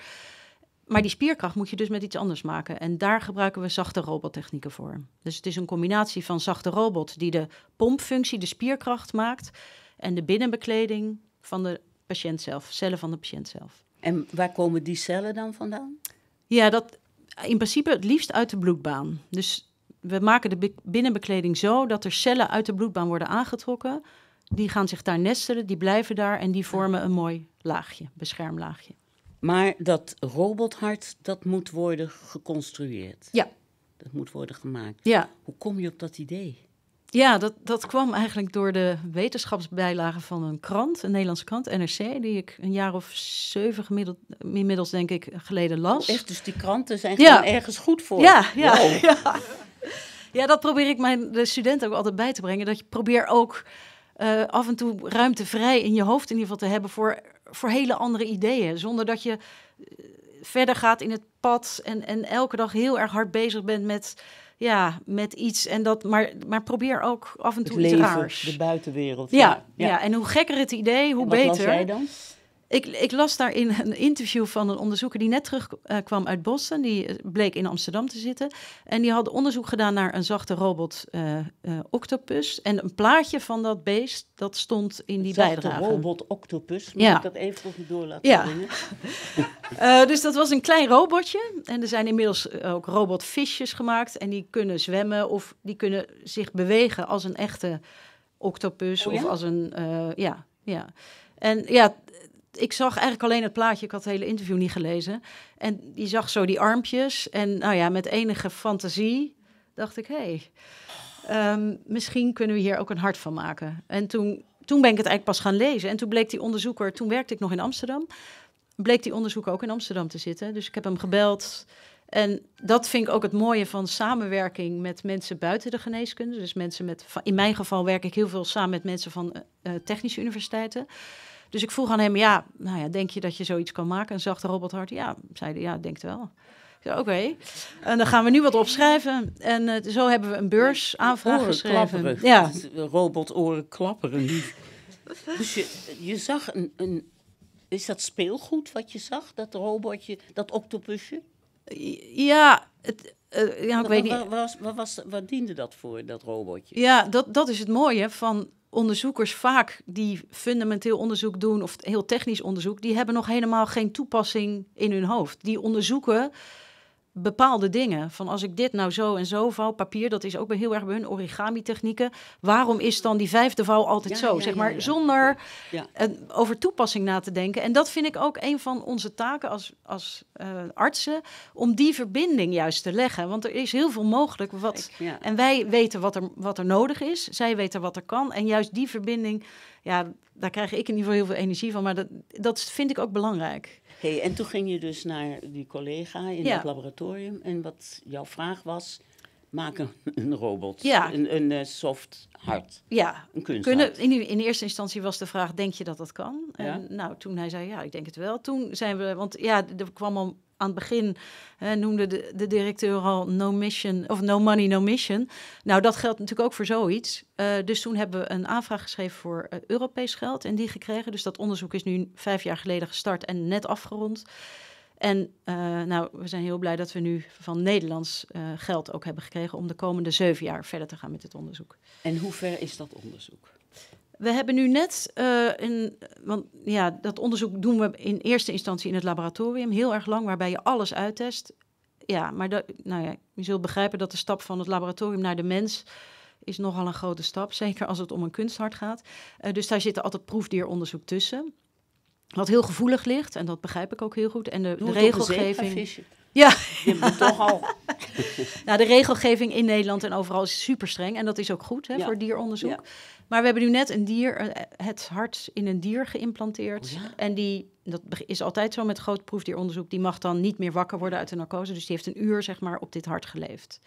Maar die spierkracht moet je dus met iets anders maken. En daar gebruiken we zachte robottechnieken voor. Dus het is een combinatie van zachte robot die de pompfunctie, de spierkracht maakt, en de binnenbekleding van de patiënt zelf, cellen van de patiënt zelf.
En waar komen die cellen dan vandaan?
Ja, dat, in principe het liefst uit de bloedbaan. Dus we maken de binnenbekleding zo dat er cellen uit de bloedbaan worden aangetrokken. Die gaan zich daar nestelen, die blijven daar en die vormen een mooi laagje, beschermlaagje.
Maar dat robothart, dat moet worden geconstrueerd. Ja. Dat moet worden gemaakt. Ja. Hoe kom je op dat idee?
Ja, dat, dat kwam eigenlijk door de wetenschapsbijlage van een krant, een Nederlandse krant, NRC, die ik een jaar of zeven gemiddeld, inmiddels denk ik geleden las. Oh, echt, dus die kranten zijn ja. gewoon ergens goed voor. Ja, ja, [LAUGHS] ja, ja. dat probeer ik mijn de studenten ook altijd bij te brengen. Dat je probeer ook eh, af en toe ruimte vrij in je hoofd in ieder geval te hebben voor, voor hele andere ideeën. Zonder dat je eh, verder gaat in het pad en, en elke dag heel erg hard bezig bent met ja, met iets. En dat, maar, maar probeer ook af en toe het iets raars. De
buitenwereld. Ja, ja, en hoe
gekker het idee, hoe beter. Wat jij dan? Ik, ik, las daarin een interview van een onderzoeker die net terugkwam eh, uit Boston. Die eh, bleek in Amsterdam te zitten. En die had onderzoek gedaan naar een zachte robot eh, octopus. En een plaatje van dat beest, dat stond in die zachte bijdrage. Zachte robot octopus, moet ik dat even nog niet door laten ja. [LAUGHS] [LAUGHS] dus dat was een klein robotje. En er zijn inmiddels ook robotvisjes gemaakt. En die kunnen zwemmen of die kunnen zich bewegen als een echte octopus. Oh of als een, ja, ja. En ja, ik zag eigenlijk alleen het plaatje. Ik had het hele interview niet gelezen. En die zag zo die armpjes. En nou ja, met enige fantasie dacht ik, hé, hey, ehm, misschien kunnen we hier ook een hart van maken. En toen, toen ben ik het eigenlijk pas gaan lezen. En toen bleek die onderzoeker, toen werkte ik nog in Amsterdam, bleek die onderzoeker ook in Amsterdam te zitten. Dus ik heb hem gebeld. En dat vind ik ook het mooie van samenwerking met mensen buiten de geneeskunde. Dus mensen met, in mijn geval werk ik heel veel samen met mensen van eh, eh, technische universiteiten. Dus ik vroeg aan hem, ja, nou ja, denk je dat je zoiets kan maken? En zag de robot hard, ja, zei hij, ja, denk het wel. Oké, en dan gaan we nu wat
opschrijven. En eh, zo hebben we een beurs aanvragen geschreven. Ja, robotoren klapperen Dus je, zag een, een, Is dat speelgoed wat je zag? Dat robotje, dat octopusje? Ja, het, eh, ja ik weet niet. wat was, wat was, wat diende dat voor, dat robotje?
Ja, dat, dat is het mooie van onderzoekers vaak die fundamenteel onderzoek doen of heel technisch onderzoek, die hebben nog helemaal geen toepassing in hun hoofd. Die onderzoeken bepaalde dingen. Van als ik dit nou zo en zo vouw, papier, dat is ook heel erg bij hun origami-technieken. Waarom is dan die vijfde vouw altijd zo? zeg maar, zonder over toepassing na te denken. En dat vind ik ook een van onze taken als, als eh, artsen, om die verbinding juist te leggen. Want er is heel veel mogelijk. Wat, En wij weten wat er, wat er nodig is, zij weten wat er kan. En juist die verbinding, ja, daar krijg ik in ieder geval heel veel energie van. Maar dat, dat vind ik ook belangrijk
hey, en toen ging je dus naar die collega in het laboratorium. En wat jouw vraag was, maak een, robot, ja. een, een eh, soft hart, ja. een kunsthart.
in, in, eerste instantie was de vraag, denk je dat dat kan? En, nou, toen hij zei, ja, ik denk het wel. Toen zijn we, want ja, er kwam al aan het begin noemde de, de, directeur al no mission of no money, no mission. Nou, dat geldt natuurlijk ook voor zoiets. Eh, dus toen hebben we een aanvraag geschreven voor eh, Europees geld en die gekregen. Dus dat onderzoek is nu vijf jaar geleden gestart en net afgerond. En eh, nou, we zijn heel blij dat we nu van Nederlands geld ook hebben gekregen om de komende zeven jaar verder te gaan met het onderzoek. En hoe ver is dat onderzoek? We hebben nu net eh, een, want ja, dat onderzoek doen we in eerste instantie in het laboratorium, heel erg lang, waarbij je alles uittest. Ja, maar dat, nou ja, je zult begrijpen dat de stap van het laboratorium naar de mens is nogal een grote stap, [LAUGHS] zeker als het om een kunsthart gaat. Eh, dus daar zit altijd proefdieronderzoek tussen. Wat heel gevoelig ligt, en dat begrijp ik ook heel goed. En de, regelgeving. Ja. toch al. [LAUGHS] [LAUGHS] nou, de regelgeving in Nederland en overal is super streng. En dat is ook goed hè, voor dieronderzoek. Ja. Maar we hebben nu net een dier, eh, het hart in een dier geïmplanteerd. Oh en die, dat is altijd zo met groot proefdieronderzoek, die mag dan niet meer wakker worden uit de narcose. Dus die heeft een uur, zeg maar, op dit hart geleefd.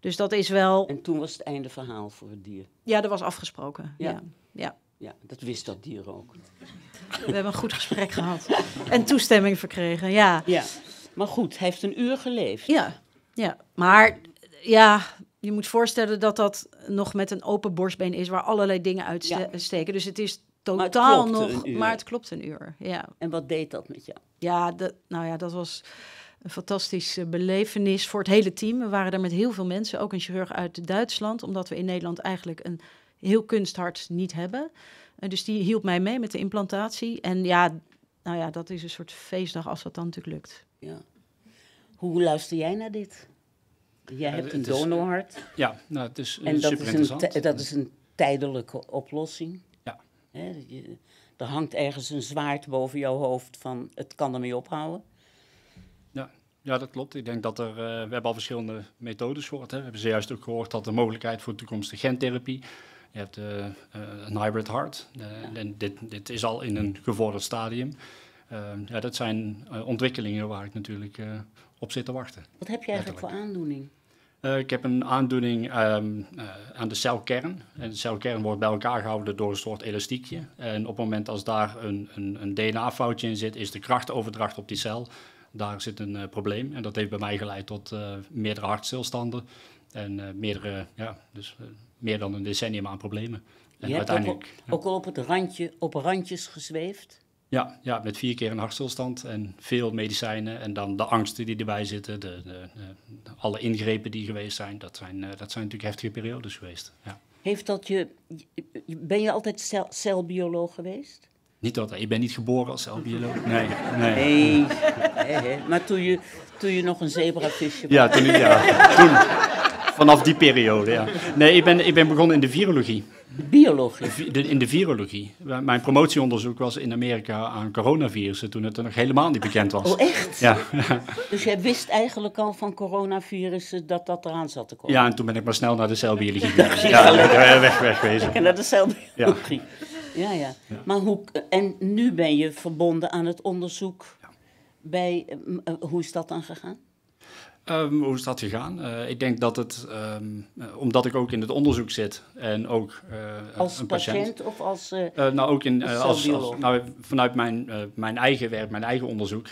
Dus dat is wel. En toen was het einde verhaal voor het dier. Ja, dat was afgesproken. Ja. ja. ja. ja dat wist dat dier ook. We
hebben een goed gesprek gehad. En toestemming
verkregen, ja. Ja. Maar goed, hij heeft een uur geleefd. Ja, ja. maar
ja, je moet voorstellen dat dat nog met een open borstbeen is waar allerlei dingen uit steken. Dus het is totaal nog, maar het klopt een uur. Ja. En wat deed dat met jou? Ja, dat, nou ja, dat was een fantastische eh, belevenis voor het hele team. We waren daar met heel veel mensen, ook een chirurg uit Duitsland, omdat we in Nederland eigenlijk een heel kunsthart niet hebben. Eh, dus die hielp mij mee met de implantatie. En ja, nou ja, dat is een soort feestdag als dat dan natuurlijk lukt.
Ja. Hoe luister jij naar dit? Jij eh, hebt een donorhart. Ja, nou, het is en dat is een dat is een tijdelijke oplossing. Ja. er hangt ergens een zwaard boven jouw hoofd van het kan ermee ophouden. Ja, ja dat klopt. Ik denk dat er, eh, we hebben al verschillende methodes
voor Hè. We hebben zojuist ook gehoord dat de mogelijkheid voor toekomstige gentherapie. Je hebt eh, een hybrid heart. en dit, dit is al in een gevorderd stadium. ja, dat zijn ontwikkelingen waar ik natuurlijk op wachten.
Wat heb je eigenlijk voor aandoening?
Eh, ik heb een aandoening ehm, eh, aan de celkern. En de celkern wordt bij elkaar gehouden door een soort elastiekje. En op het moment als daar een, een, een DNA-foutje in zit, is de krachtoverdracht op die cel. Daar zit een eh, probleem. En dat heeft bij mij geleid tot meerdere hartstilstanden. En meerdere, ja, dus meer dan een decennium aan problemen. Je hebt ook,
ja. ook al op het randje, op randjes gezweefd?
Ja, ja, met vier keer een hartstilstand en veel medicijnen. En dan de angsten die erbij zitten, de, de, alle ingrepen die geweest zijn. Dat zijn, eh, dat zijn natuurlijk heftige periodes geweest. Ja.
Heeft dat je, ben je altijd celbioloog geweest?
Niet altijd ik ben niet geboren als celbioloog. Nee, nee.
nee. maar toen je, toen je nog een zebrafisje was. Ja, toen ja. Toen,
vanaf die periode, ja. Nee, ik ben, ik ben begonnen in de virologie. De biologie? in de virologie. Mijn promotieonderzoek was in Amerika aan coronavirussen, toen het er nog helemaal niet bekend was. Oh, echt? Ja. [LAUGHS]
Dus jij wist eigenlijk al van coronavirussen dat dat eraan zat te komen?
Ja, en toen ben ik maar snel naar de celbiologie gegaan. Ja, weg, weg, wegwezen. Ik naar de celbiologie.
Ja. ja. Ja, Maar hoe, en nu ben je verbonden aan het onderzoek ja. bij, eh, eh, hoe is dat dan gegaan?
Ehm, hoe is dat gegaan? Eh, ik denk dat het, ehm, eh, omdat ik ook in het onderzoek zit en ook eh, als een patiënt, patiënt,
of als. Uh, nou, ook in, als, als,
nou, vanuit mijn, mijn eigen werk, mijn eigen onderzoek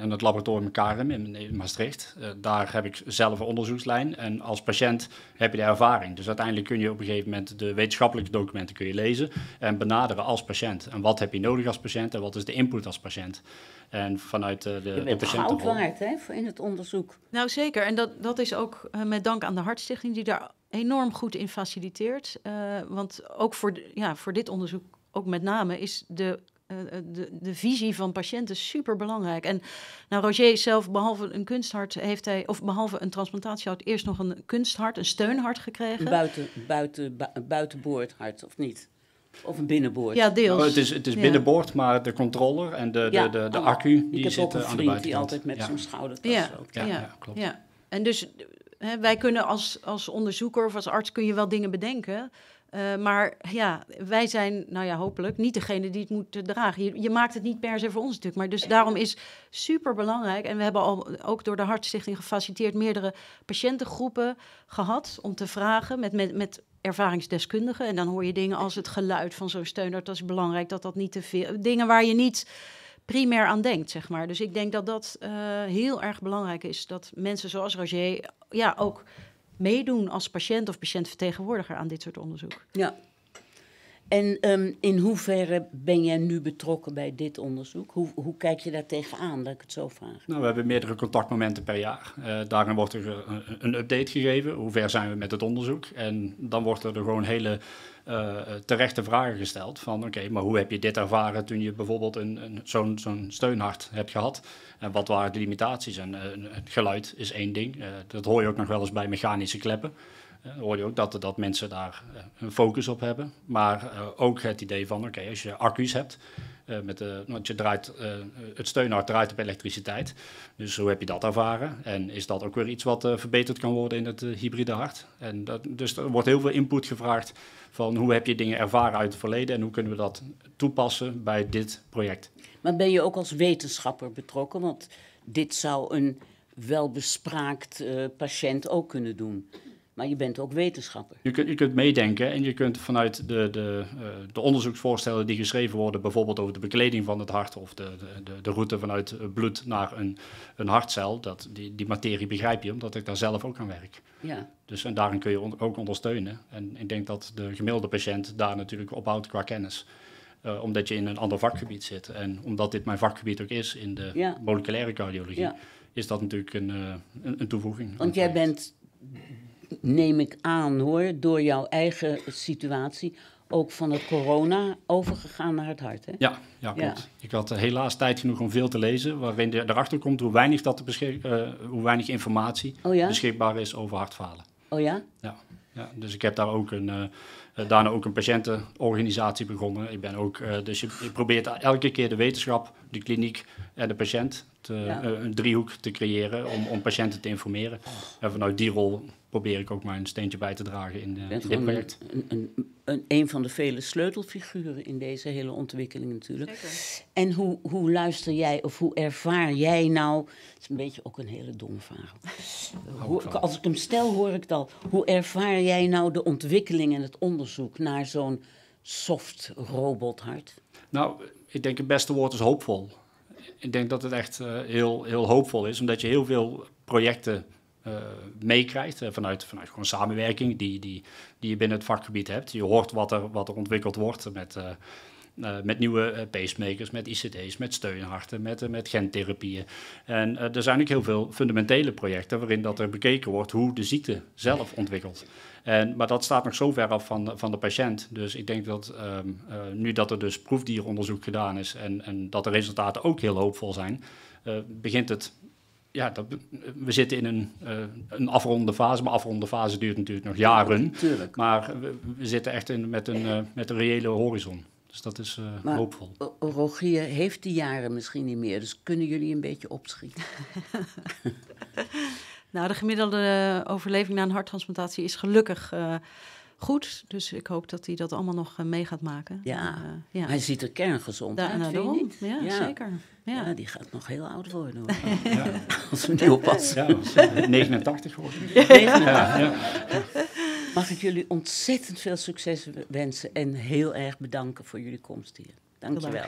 en het laboratorium Karim in, Maastricht, daar heb ik zelf een onderzoekslijn en als patiënt heb je de ervaring. Dus uiteindelijk kun je op een gegeven moment de wetenschappelijke documenten kun je lezen en benaderen als patiënt. En wat heb je nodig als patiënt en wat is de input als patiënt? En vanuit de, de, is waard
hè, in het onderzoek. Nou zeker, en dat, dat is ook eh, met dank aan de Hartstichting die daar enorm goed in faciliteert. Eh, want ook voor, ja, voor dit onderzoek, ook met name, is de eh, de, de, visie van patiënten super belangrijk. En nou, Roger zelf, behalve een kunsthart, heeft hij, of behalve een had eerst nog een kunsthart, een steunhart gekregen. Buiten,
buiten, buitenboordhart, of niet? Of een binnenboord?
Ja,
deels. Oh, het is, het is binnenboord, maar de controller en de, de, de, de accu
die zit eh, aan de buitenkant. Ik heb die altijd met zijn schouder.
ja. Ja, klopt.
Ja. En dus hè, wij kunnen als, als onderzoeker of als arts kun je wel dingen bedenken... Eh, maar ja, wij zijn, nou ja, hopelijk niet degene die het moet dragen. Je, maakt het niet per se voor ons natuurlijk. Maar dus daarom is super belangrijk. En we hebben al ook door de Hartstichting gefaciliteerd meerdere patiëntengroepen gehad om te vragen met, met, met ervaringsdeskundigen. En dan hoor je dingen als het geluid van zo'n steun Dat is belangrijk dat dat niet te veel. Dingen waar je niet primair aan denkt, zeg maar. Dus ik denk dat dat eh, heel erg belangrijk is. Dat mensen zoals Roger ja,
ook meedoen als patiënt of patiëntvertegenwoordiger aan dit soort onderzoek. Ja, en ehm, in hoeverre ben jij nu betrokken bij dit onderzoek? Hoe, hoe, kijk je daar tegenaan, dat ik het zo vraag?
Nou, we hebben meerdere contactmomenten per jaar. Uh, daarin wordt er eh, een update gegeven. Hoe ver zijn we met het onderzoek? En dan wordt er gewoon hele eh, terechte vragen gesteld. Van oké, maar hoe heb je dit ervaren toen je bijvoorbeeld een, een zo'n zo'n steunhart hebt gehad? En wat waren de limitaties? En het geluid is één ding. dat hoor je ook nog wel eens bij mechanische kleppen. Dan hoor je ook dat, dat mensen daar eh, een focus op hebben. Maar eh, ook het idee van, oké, als je accu's hebt, eh, met de, nou, want je draait, het steunhart draait op elektriciteit. Dus hoe heb je dat ervaren? En is dat ook weer iets wat verbeterd kan worden in het hybride hart? En dat, dus er wordt heel veel input gevraagd van hoe heb je dingen ervaren
uit het verleden en hoe kunnen we dat toepassen bij dit project. Maar ben je ook als wetenschapper betrokken? Want dit zou een welbespraakt patiënt ook kunnen doen maar je bent ook wetenschapper.
Je kunt, je kunt meedenken en je kunt vanuit de, de, eh, de onderzoeksvoorstellen die geschreven worden, bijvoorbeeld over de bekleding van het hart of de, de, de route vanuit eh, bloed naar een, een hartcel, dat, die, die materie begrijp je omdat ik daar zelf ook aan werk. Ja. Dus en daarin kun je ook ondersteunen. En ik denk dat de gemiddelde patiënt daar natuurlijk op houdt qua kennis. Eh, omdat je in een ander vakgebied zit. En omdat dit mijn vakgebied ook is in de moleculaire cardiologie, is dat natuurlijk een, een, een toevoeging. Want
jij bent neem ik aan hoor, door jouw eigen situatie, ook van het corona overgegaan naar het hart. Hè?
Ja, ja, klopt. Ik had eh, helaas tijd genoeg om veel te lezen, waarin erachter komt hoe weinig, dat eh, hoe weinig informatie oh beschikbaar is over hartfalen. Oh ja? Ja. ja dus ik heb daar ook een, eh, daarna ook een patiëntenorganisatie begonnen. Ik ben ook, dus je, probeert elke keer de wetenschap, de kliniek en de patiënt te, een driehoek te creëren om, om patiënten te informeren. Oh. En vanuit die rol
probeer ik ook maar een steentje bij te dragen in, de, in dit project. Een, een, een, van de vele sleutelfiguren in deze hele ontwikkeling natuurlijk. En hoe, hoe luister jij of hoe ervaar jij nou... Het is een beetje ook een hele domme vraag. [LAUGHS] Hoe, als ik hem stel, hoor ik het al. Hoe ervaar jij nou de ontwikkeling en het onderzoek naar zo'n soft robothart?
Nou, ik denk het beste woord is hoopvol. Ik denk dat het echt eh, heel, heel hoopvol is, omdat je heel veel projecten eh, meekrijgt eh, vanuit, vanuit gewoon samenwerking die, die, die je binnen het vakgebied hebt. Je hoort wat er, wat er ontwikkeld wordt met... Eh, met nieuwe pacemakers, met ICD's, met steunharten, met, met gentherapieën. En er zijn ook heel veel fundamentele projecten waarin dat er bekeken wordt hoe de ziekte zelf ontwikkelt. En, maar dat staat nog zo ver af van, van de patiënt. Dus ik denk dat ehm, nu dat er dus proefdieronderzoek gedaan is en, en dat de resultaten ook heel hoopvol zijn, begint het ja, dat, we zitten in een, eh, een afronde fase. Maar afronde fase duurt natuurlijk nog jaren. Maar we, zitten echt in, met, een, eh, met een reële horizon. Dus dat is eh, hoopvol.
Rogier heeft die jaren misschien niet meer. Dus kunnen jullie een beetje opschieten? [LAUGHS] nou, de gemiddelde
overleving na een harttransplantatie is gelukkig goed. Dus ik hoop dat hij dat allemaal nog eh, mee
gaat maken. Ja, eh, ja. hij ziet er kerngezond uit, nou, vind je niet? Ja, zeker. Ja. die gaat nog heel oud worden. [LAUGHS] [LAUGHS] Als we niet oppassen. Ja, 89 hoor. Eh, [LAUGHS] ja. Mag ik jullie ontzettend veel succes wensen en heel erg bedanken voor jullie komst hier. Dankjewel.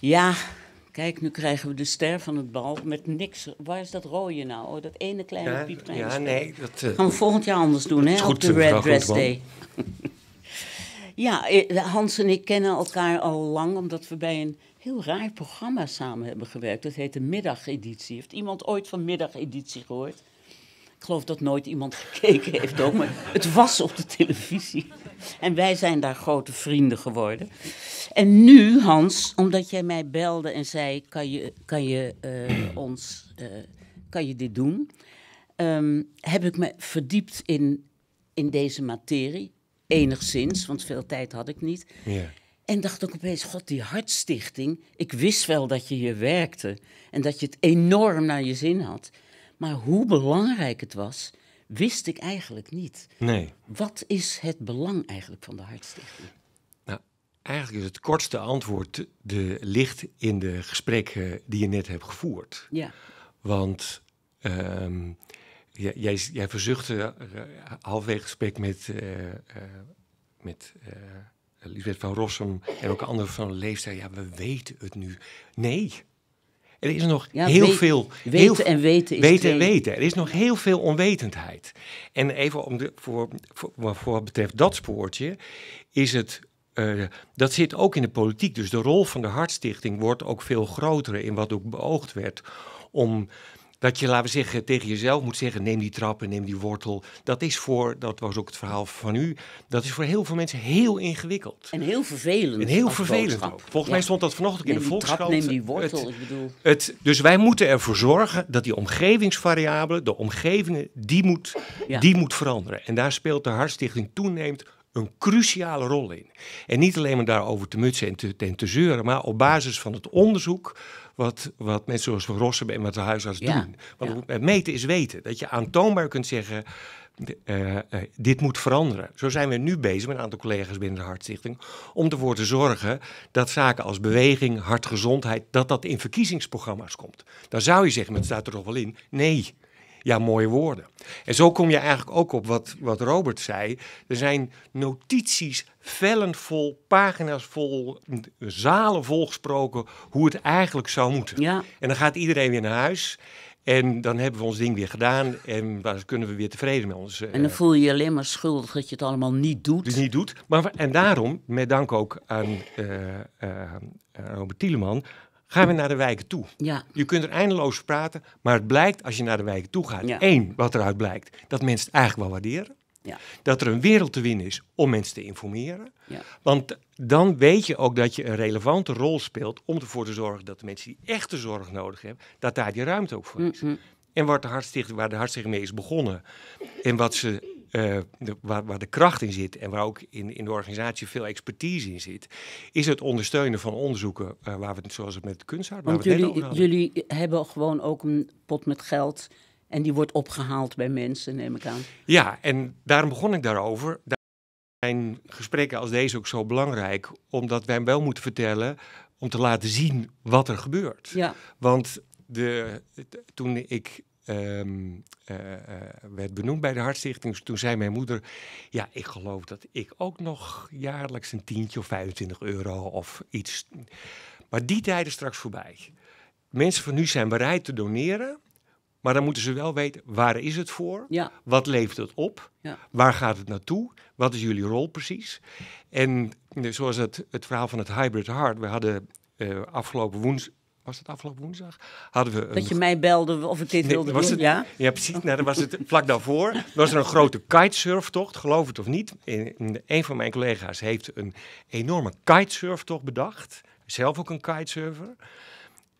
Ja, Kijk, nu krijgen we de ster van het bal met niks. Waar is dat rode nou? Oh, dat ene kleine ja, Ja, nee. Dat, eh, Gaan we volgend jaar anders doen, hè? Op de eh, Red Dress Day. [LAUGHS] ja, eh, Hans en ik kennen elkaar al lang, omdat we bij een heel raar programma samen hebben gewerkt. Dat heet de Middageditie. Heeft iemand ooit van Middageditie gehoord? Ik geloof dat nooit iemand [LAUGHS] gekeken heeft ook, maar het was op de televisie. En wij zijn daar grote vrienden geworden. En nu, Hans, omdat jij mij belde en zei: kan je, kan je, eh, ons, eh, kan je dit doen? Ehm, heb ik me verdiept in, in deze materie. Enigszins, want veel tijd had ik niet. Ja. En dacht ook opeens, god, die hartstichting. Ik wist wel dat je hier werkte en dat je het enorm naar je zin had. Maar hoe belangrijk het was wist ik eigenlijk niet. Nee. Wat is het belang eigenlijk van de Hartstichting?
Nou, eigenlijk is het kortste antwoord de licht in de gesprekken die je net hebt gevoerd. Ja. Want ehm, jij, jij, verzuchtte halfweg eh, halfwege gesprek met, uh, uh, met Lisbeth van Rossum en ook anderen van de leeftijd. Ja, we weten het nu. Nee, er is nog heel veel. Weten en weten is Weten en weten. Er is nog heel veel onwetendheid. En even om de, voor, voor, wat betreft dat spoortje, is het eh, dat zit ook in de politiek. Dus de rol van de Hartstichting wordt ook veel groter in wat ook beoogd werd om dat je, laten we zeggen, tegen jezelf moet zeggen: neem die trap neem die wortel. Dat is voor, dat was ook het verhaal van u, dat is voor heel veel mensen heel ingewikkeld.
En heel vervelend. En heel vervelend ook. Volgens mij stond dat vanochtend ook in de Volkskrant. Trap, neem die wortel, ik bedoel.
Het, dus wij moeten ervoor zorgen dat die omgevingsvariabelen, de omgevingen, die moet, die moet veranderen. En daar speelt de Hartstichting toeneemt een cruciale rol in. En niet alleen maar daarover te mutsen en te zeuren, maar op basis van het onderzoek wat, wat mensen zoals Van Rossum en met de huisarts doen. Want ja. meten is weten. Dat je aantoonbaar kunt zeggen, eh, eh, dit moet veranderen. Zo zijn we nu bezig met een aantal collega's binnen de Hartstichting. om ervoor te zorgen dat zaken als beweging, hartgezondheid. dat dat in verkiezingsprogramma's komt. Dan zou je zeggen, maar het staat er toch wel in. Nee, ja, mooie woorden. En zo kom je eigenlijk ook op wat, wat Robert zei. Er zijn notities vellen vol, pagina's vol, zalen vol gesproken hoe het eigenlijk zou moeten. Ja. En dan gaat iedereen weer naar huis. En dan hebben we ons ding weer gedaan en dan kunnen we weer tevreden met ons. en dan eh, voel je je alleen maar schuldig dat je het allemaal niet doet. Dus niet doet. Maar, en daarom, met dank ook aan eh, eh, Robert Tieleman, Gaan we naar de wijken toe. Ja. Je kunt er eindeloos praten, maar het blijkt als je naar de wijken toe gaat. één, wat eruit blijkt, dat mensen het eigenlijk wel waarderen. Ja. Dat er een wereld te winnen is om mensen te informeren. Ja. Want dan weet je ook dat je een relevante rol speelt om ervoor te zorgen dat de mensen die echte zorg nodig hebben, dat daar die ruimte ook voor is. Mm-hmm. En waar de hartstichting mee is begonnen en wat ze eh, waar, waar, de kracht in zit en waar ook in, in de organisatie veel expertise in zit, is het ondersteunen van onderzoeken eh, waar we het, zoals het met de kunstart. Want jullie,
jullie hebben gewoon ook een pot met geld en die wordt opgehaald bij mensen, neem ik aan.
Ja, en daarom begon ik daarover. Daar zijn gesprekken als deze ook zo belangrijk, omdat wij hem wel moeten vertellen om te laten zien wat er gebeurt. Ja. Want de, toen ik Ehm, eh, eh, werd benoemd bij de Hartstichting. Toen zei mijn moeder, ja, ik geloof dat ik ook nog jaarlijks een tientje of 25 euro of iets. Maar die tijden straks voorbij. Mensen van nu zijn bereid te doneren. Maar dan moeten ze wel weten, waar is het voor? Ja. Wat levert het op? Ja. Waar gaat het naartoe? Wat is jullie rol precies? En eh, zoals het, het verhaal van het Hybrid hart. We hadden afgelopen woensdag was het
afgelopen woensdag?
Hadden we Dat je
mij belde of ik dit wilde doen, ja?
Ja, precies. Nou, dan was het vlak daarvoor. was er een grote kitesurftocht, geloof het of niet. een van mijn collega's heeft een enorme kitesurftocht bedacht. Zelf ook een kitesurfer.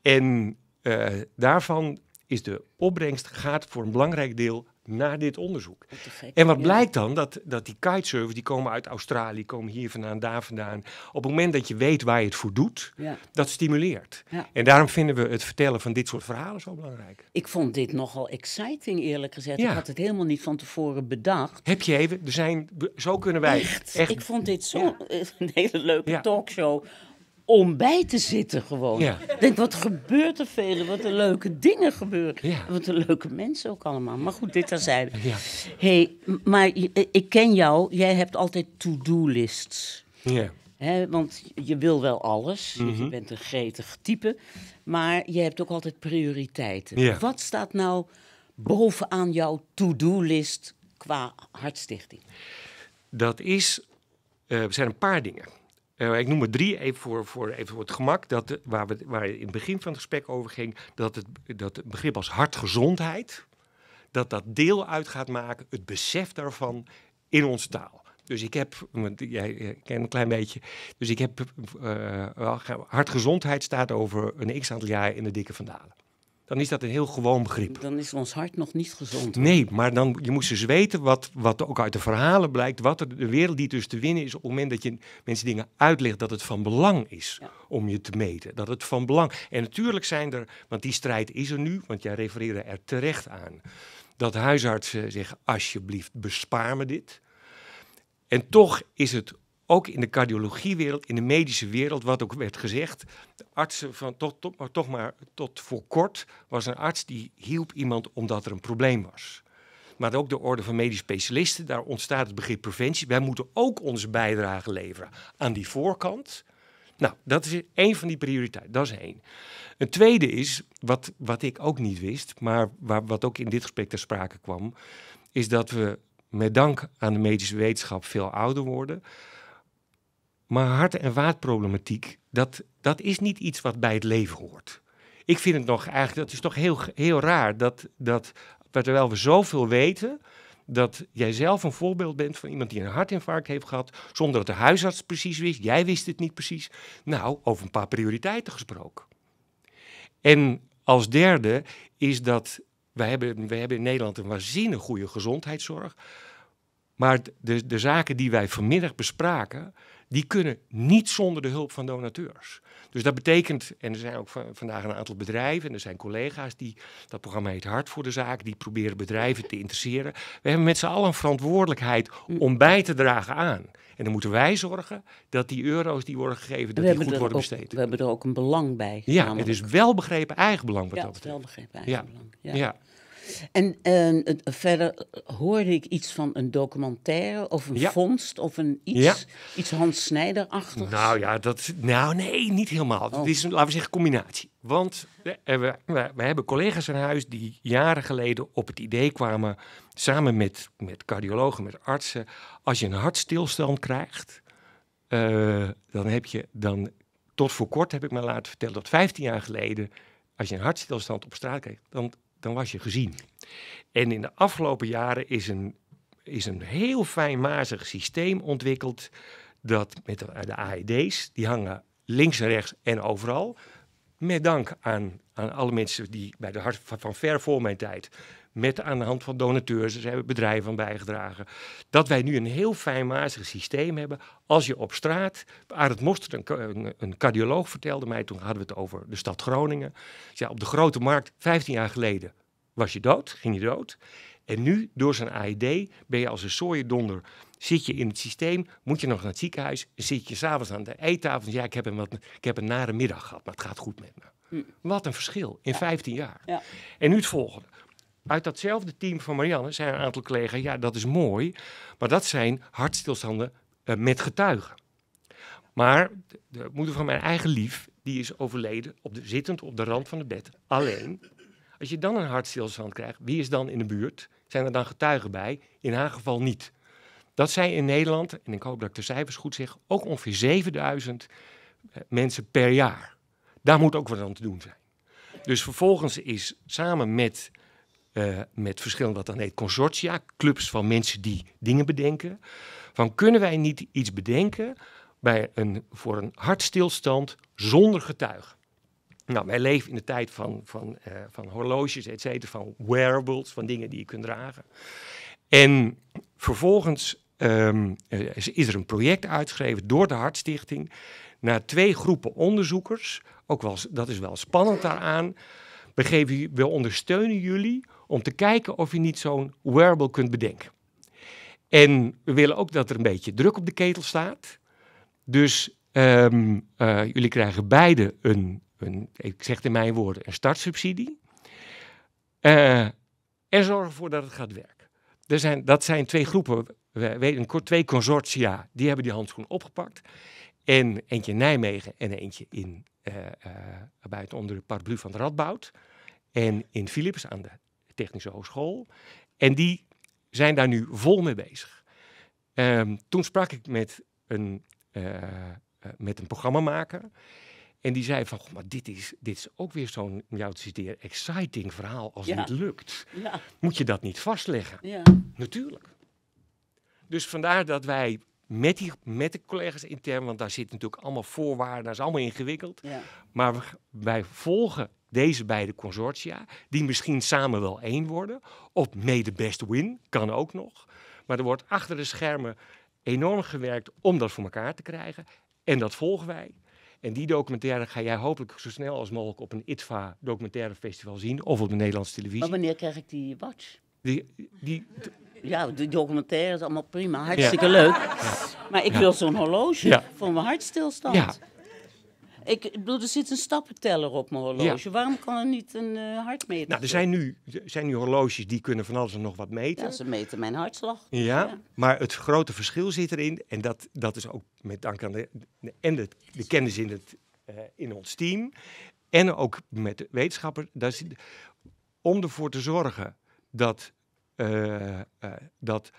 En eh, daarvan is de opbrengst gaat voor een belangrijk deel na dit onderzoek. en wat blijkt dan? Dat, dat die kitesurfers, die komen uit Australië, komen hier vandaan, daar vandaan. Op het moment dat je weet waar je het voor doet, dat stimuleert. En daarom vinden we het vertellen van dit soort verhalen zo belangrijk.
Ik vond dit nogal exciting, eerlijk gezegd. Ik had het helemaal niet van tevoren bedacht. Heb je even, er zijn, zo kunnen wij... Echt, ik vond dit zo'n [LAUGHS] een hele leuke talkshow om bij te zitten gewoon. Denk, wat gebeurt er velen, Wat er leuke dingen gebeuren. Wat er leuke mensen ook allemaal. Maar goed, dit terzijde. Ja. hey, maar eh, ik ken jou. Jij hebt altijd to-do-lists. Ja. want je wil wel alles. Mhm. Je bent een gretig type. Maar je hebt ook altijd prioriteiten. Ja. Wat staat nou bovenaan jouw to-do-list qua hartstichting?
Dat is... Uh, er zijn een paar dingen. Eh, ik noem er drie, even voor, voor, even voor het gemak, dat, waar, we, waar in het begin van het gesprek over ging, dat het, dat het begrip als hartgezondheid, dat dat deel uit gaat maken, het besef daarvan in onze taal. Dus ik heb, jij kent een klein beetje, dus ik heb, uh, hartgezondheid staat over een x aantal jaar in de dikke vandalen dan is dat een heel gewoon begrip.
Dan is ons hart nog niet gezond. Hoor. Nee,
maar dan, je moest dus weten, wat, wat ook uit de verhalen blijkt, wat de wereld die dus te winnen is op het moment dat je mensen dingen uitlegt, dat het van belang is om je te meten. Dat het van belang. En natuurlijk zijn er, want die strijd is er nu, want jij refereerde er terecht aan, dat huisartsen zeggen, alsjeblieft, bespaar me dit. En toch is het ook in de cardiologiewereld, in de medische wereld, wat ook werd gezegd. De artsen van tot, toch maar tot voor kort was een arts die hielp iemand omdat er een probleem was. Maar ook de orde van medische specialisten, daar ontstaat het begrip preventie. Wij moeten ook onze bijdrage leveren aan die voorkant. Nou, dat is één van die prioriteiten. Dat is één. Een tweede is, wat, wat ik ook niet wist, maar waar, wat ook in dit gesprek ter sprake kwam, is dat we met dank aan de medische wetenschap veel ouder worden. Maar hart- en waardproblematiek, dat, dat is niet iets wat bij het leven hoort. Ik vind het nog eigenlijk, dat is toch heel, heel raar dat, dat terwijl we zoveel weten, dat jij zelf een voorbeeld bent van iemand die een hartinfarct heeft gehad, zonder dat de huisarts precies wist, jij wist het niet precies. Nou, over een paar prioriteiten gesproken. En als derde is dat we hebben, hebben in Nederland een waanzinnig goede gezondheidszorg. Maar de, de zaken die wij vanmiddag bespraken, die kunnen niet zonder de hulp van donateurs. Dus dat betekent, en er zijn ook vandaag een aantal bedrijven en er zijn collega's die, dat programma heet Hart voor de Zaak, die proberen bedrijven te interesseren. We hebben met z'n allen een verantwoordelijkheid om bij te dragen aan. En dan moeten wij zorgen dat die euro's die worden gegeven, dat die goed worden besteed.
We hebben er ook een belang bij. Ja, het is wel begrepen eigen belang wat ja, het is Wel begrepen eigen belang. ja. ja. En ehm, verder hoorde ik iets van een documentaire of een ja. vondst of een iets, iets Hans snijder
Nou ja, dat, nou nee, niet helemaal. Het oh. is, laten we zeggen, combinatie. Want eh, eh, we, hebben collega's in huis die jaren geleden op het idee kwamen, samen met, met cardiologen, met artsen, als je een hartstilstand krijgt, eh, dan heb je dan, tot voor kort heb ik me laten vertellen dat 15 jaar geleden, als je een hartstilstand op straat krijgt. dan dan was je gezien. En in de afgelopen jaren is een, is een heel fijnmazig systeem ontwikkeld. Dat met de, de AED's, die hangen links en rechts en overal. Met dank aan, aan alle mensen die bij de hart van ver voor mijn tijd met aan de hand van donateurs, ze dus hebben bedrijven aan bijgedragen. Dat wij nu een heel fijnmazig systeem hebben. Als je op straat, Arend Mostert, een, een, cardioloog vertelde mij, toen hadden we het over de stad Groningen. Ja, op de grote markt, 15 jaar geleden, was je dood, ging je dood. En nu, door zijn AED, ben je als een donder Zit je in het systeem, moet je nog naar het ziekenhuis, zit je s'avonds aan de eettafel. Ja, ik heb, een wat, ik heb een nare middag gehad, maar het gaat goed met me. Mm. Wat een verschil in 15 jaar. Ja. En nu het volgende. Uit datzelfde team van Marianne zijn een aantal collega's, ja, dat is mooi, maar dat zijn hartstilstanden eh, met getuigen. Maar de, moeder van mijn eigen lief, die is overleden, op de, zittend op de rand van het bed, alleen. Als je dan een hartstilstand krijgt, wie is dan in de buurt? Zijn er dan getuigen bij? In haar geval niet. Dat zijn in Nederland, en ik hoop dat ik de cijfers goed zeg, ook ongeveer 7000 eh, mensen per jaar. Daar moet ook wat aan te doen zijn. Dus vervolgens is samen met eh, met verschillende, wat dan heet, consortia, clubs van mensen die dingen bedenken. Van kunnen wij niet iets bedenken bij een, voor een hartstilstand zonder getuige? Nou, wij leven in de tijd van, van, eh, van horloges, et cetera, van wearables, van dingen die je kunt dragen. En vervolgens ehm, eh, is er een project uitgeschreven door de Hartstichting naar twee groepen onderzoekers. Ook wel, dat is wel spannend daaraan. We, geven, we ondersteunen jullie om te kijken of je niet zo'n wearable kunt bedenken. En we willen ook dat er een beetje druk op de ketel staat. Dus ehm, eh, jullie krijgen beide een, een, ik zeg het in mijn woorden, een startsubsidie. en eh, zorgen ervoor dat het gaat werken. Er zijn, dat zijn twee groepen, we kort twee consortia, die hebben die handschoen opgepakt. En eentje in Nijmegen en eentje in, uh, buiten onder de paraplu van de Radboud. En in Philips aan de Technische Hogeschool. En die zijn daar nu vol mee bezig. Ehm, toen sprak ik met een, eh, eh, met een programmamaker. En die zei van, maar dit is, dit is ook weer zo'n, jou te citeren, exciting verhaal als ja. dit lukt. Ja. Moet je dat niet vastleggen? Ja. Natuurlijk. Dus vandaar dat wij met, die, met de collega's intern, want daar zitten natuurlijk allemaal voorwaarden, dat is allemaal ingewikkeld. Maar wij volgen deze beide consortia, die misschien samen wel één worden, op may the best win, kan ook nog. Maar er wordt achter de schermen enorm gewerkt om dat voor elkaar te krijgen. En dat volgen wij. En die documentaire ga jij hopelijk zo snel als mogelijk op een ITVA documentaire festival zien. Of op de Nederlandse televisie. Maar
wanneer krijg ik die watch? Die, die ja, de documentaire is allemaal prima. Hartstikke leuk. Maar ik wil zo'n horloge ja. voor mijn hartstilstand. Ik bedoel, er zit een stappenteller op mijn horloge. Waarom kan er niet een uh, hartmeter? Nou, er zijn
nu, zijn nu horloges die kunnen van alles en nog wat meten. Ja, ze
meten mijn hartslag.
ja, maar het grote verschil zit erin, en dat, dat is ook met dank aan de, en de, de kennis in, het, eh, in ons team, en ook met de wetenschappers, Dat om ervoor te zorgen dat, eh, dat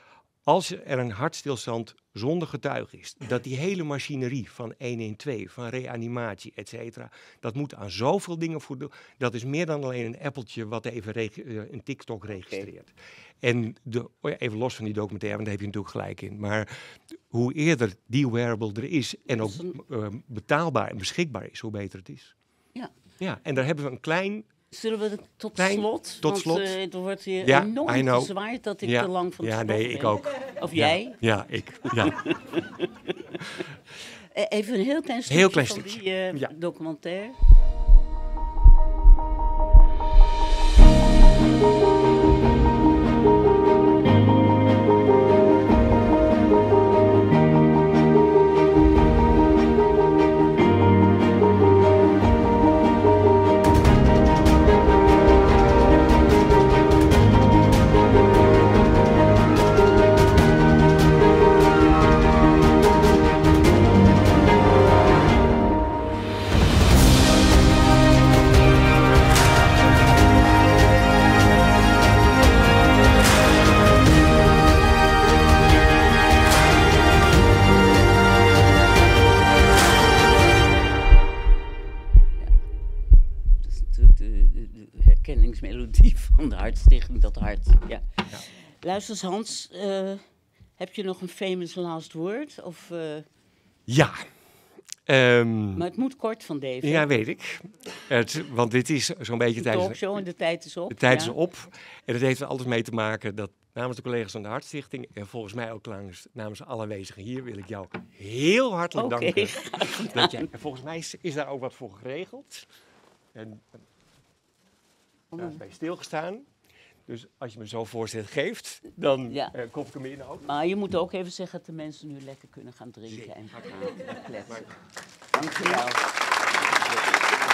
als er een hartstilstand zonder getuige is, dat die hele machinerie van 112, van reanimatie, et cetera, dat moet aan zoveel dingen voeden. Dat is meer dan alleen een appeltje wat even eh, een TikTok registreert. En de, oh even los van die documentaire, want daar heb je natuurlijk gelijk in. Maar hoe eerder die wearable er is en ook eh, betaalbaar en beschikbaar is, hoe beter het is.
Ja. Ja,
en daar hebben we een klein
Zullen we tot slot? Tot slot. Want, uh, eh, het wordt hier enorm zwaar dat ik te lang van het Ja, nee, ik ook. Of jij? Ja, ik. Ja. [LAUGHS] Eh, even een heel klein stukje van die eh, documentaire. Stichting Dat Hart. Ja. Luister eens, Hans, eh, heb je nog een famous last word? Of, eh? Ja.
Ehm, maar het
moet kort van deze. Ja, weet
ik. Het, want dit is zo'n beetje tijdens... talkshow en de tijd is op. De tijd is op. En dat heeft er altijd mee te maken dat namens de collega's van de Hartstichting... en volgens mij ook namens alle wezigen hier... wil ik jou heel hartelijk okay, danken. [LAUGHS] Dat jij, en volgens mij is, is, daar ook wat voor geregeld. En,
oh. daar is bij stilgestaan. Dus als je me zo'n voorzet geeft, dan ja. uh, eh, kop ik hem in Maar je moet ook even zeggen dat de mensen nu lekker kunnen gaan drinken en gaan kletsen. Dank je wel.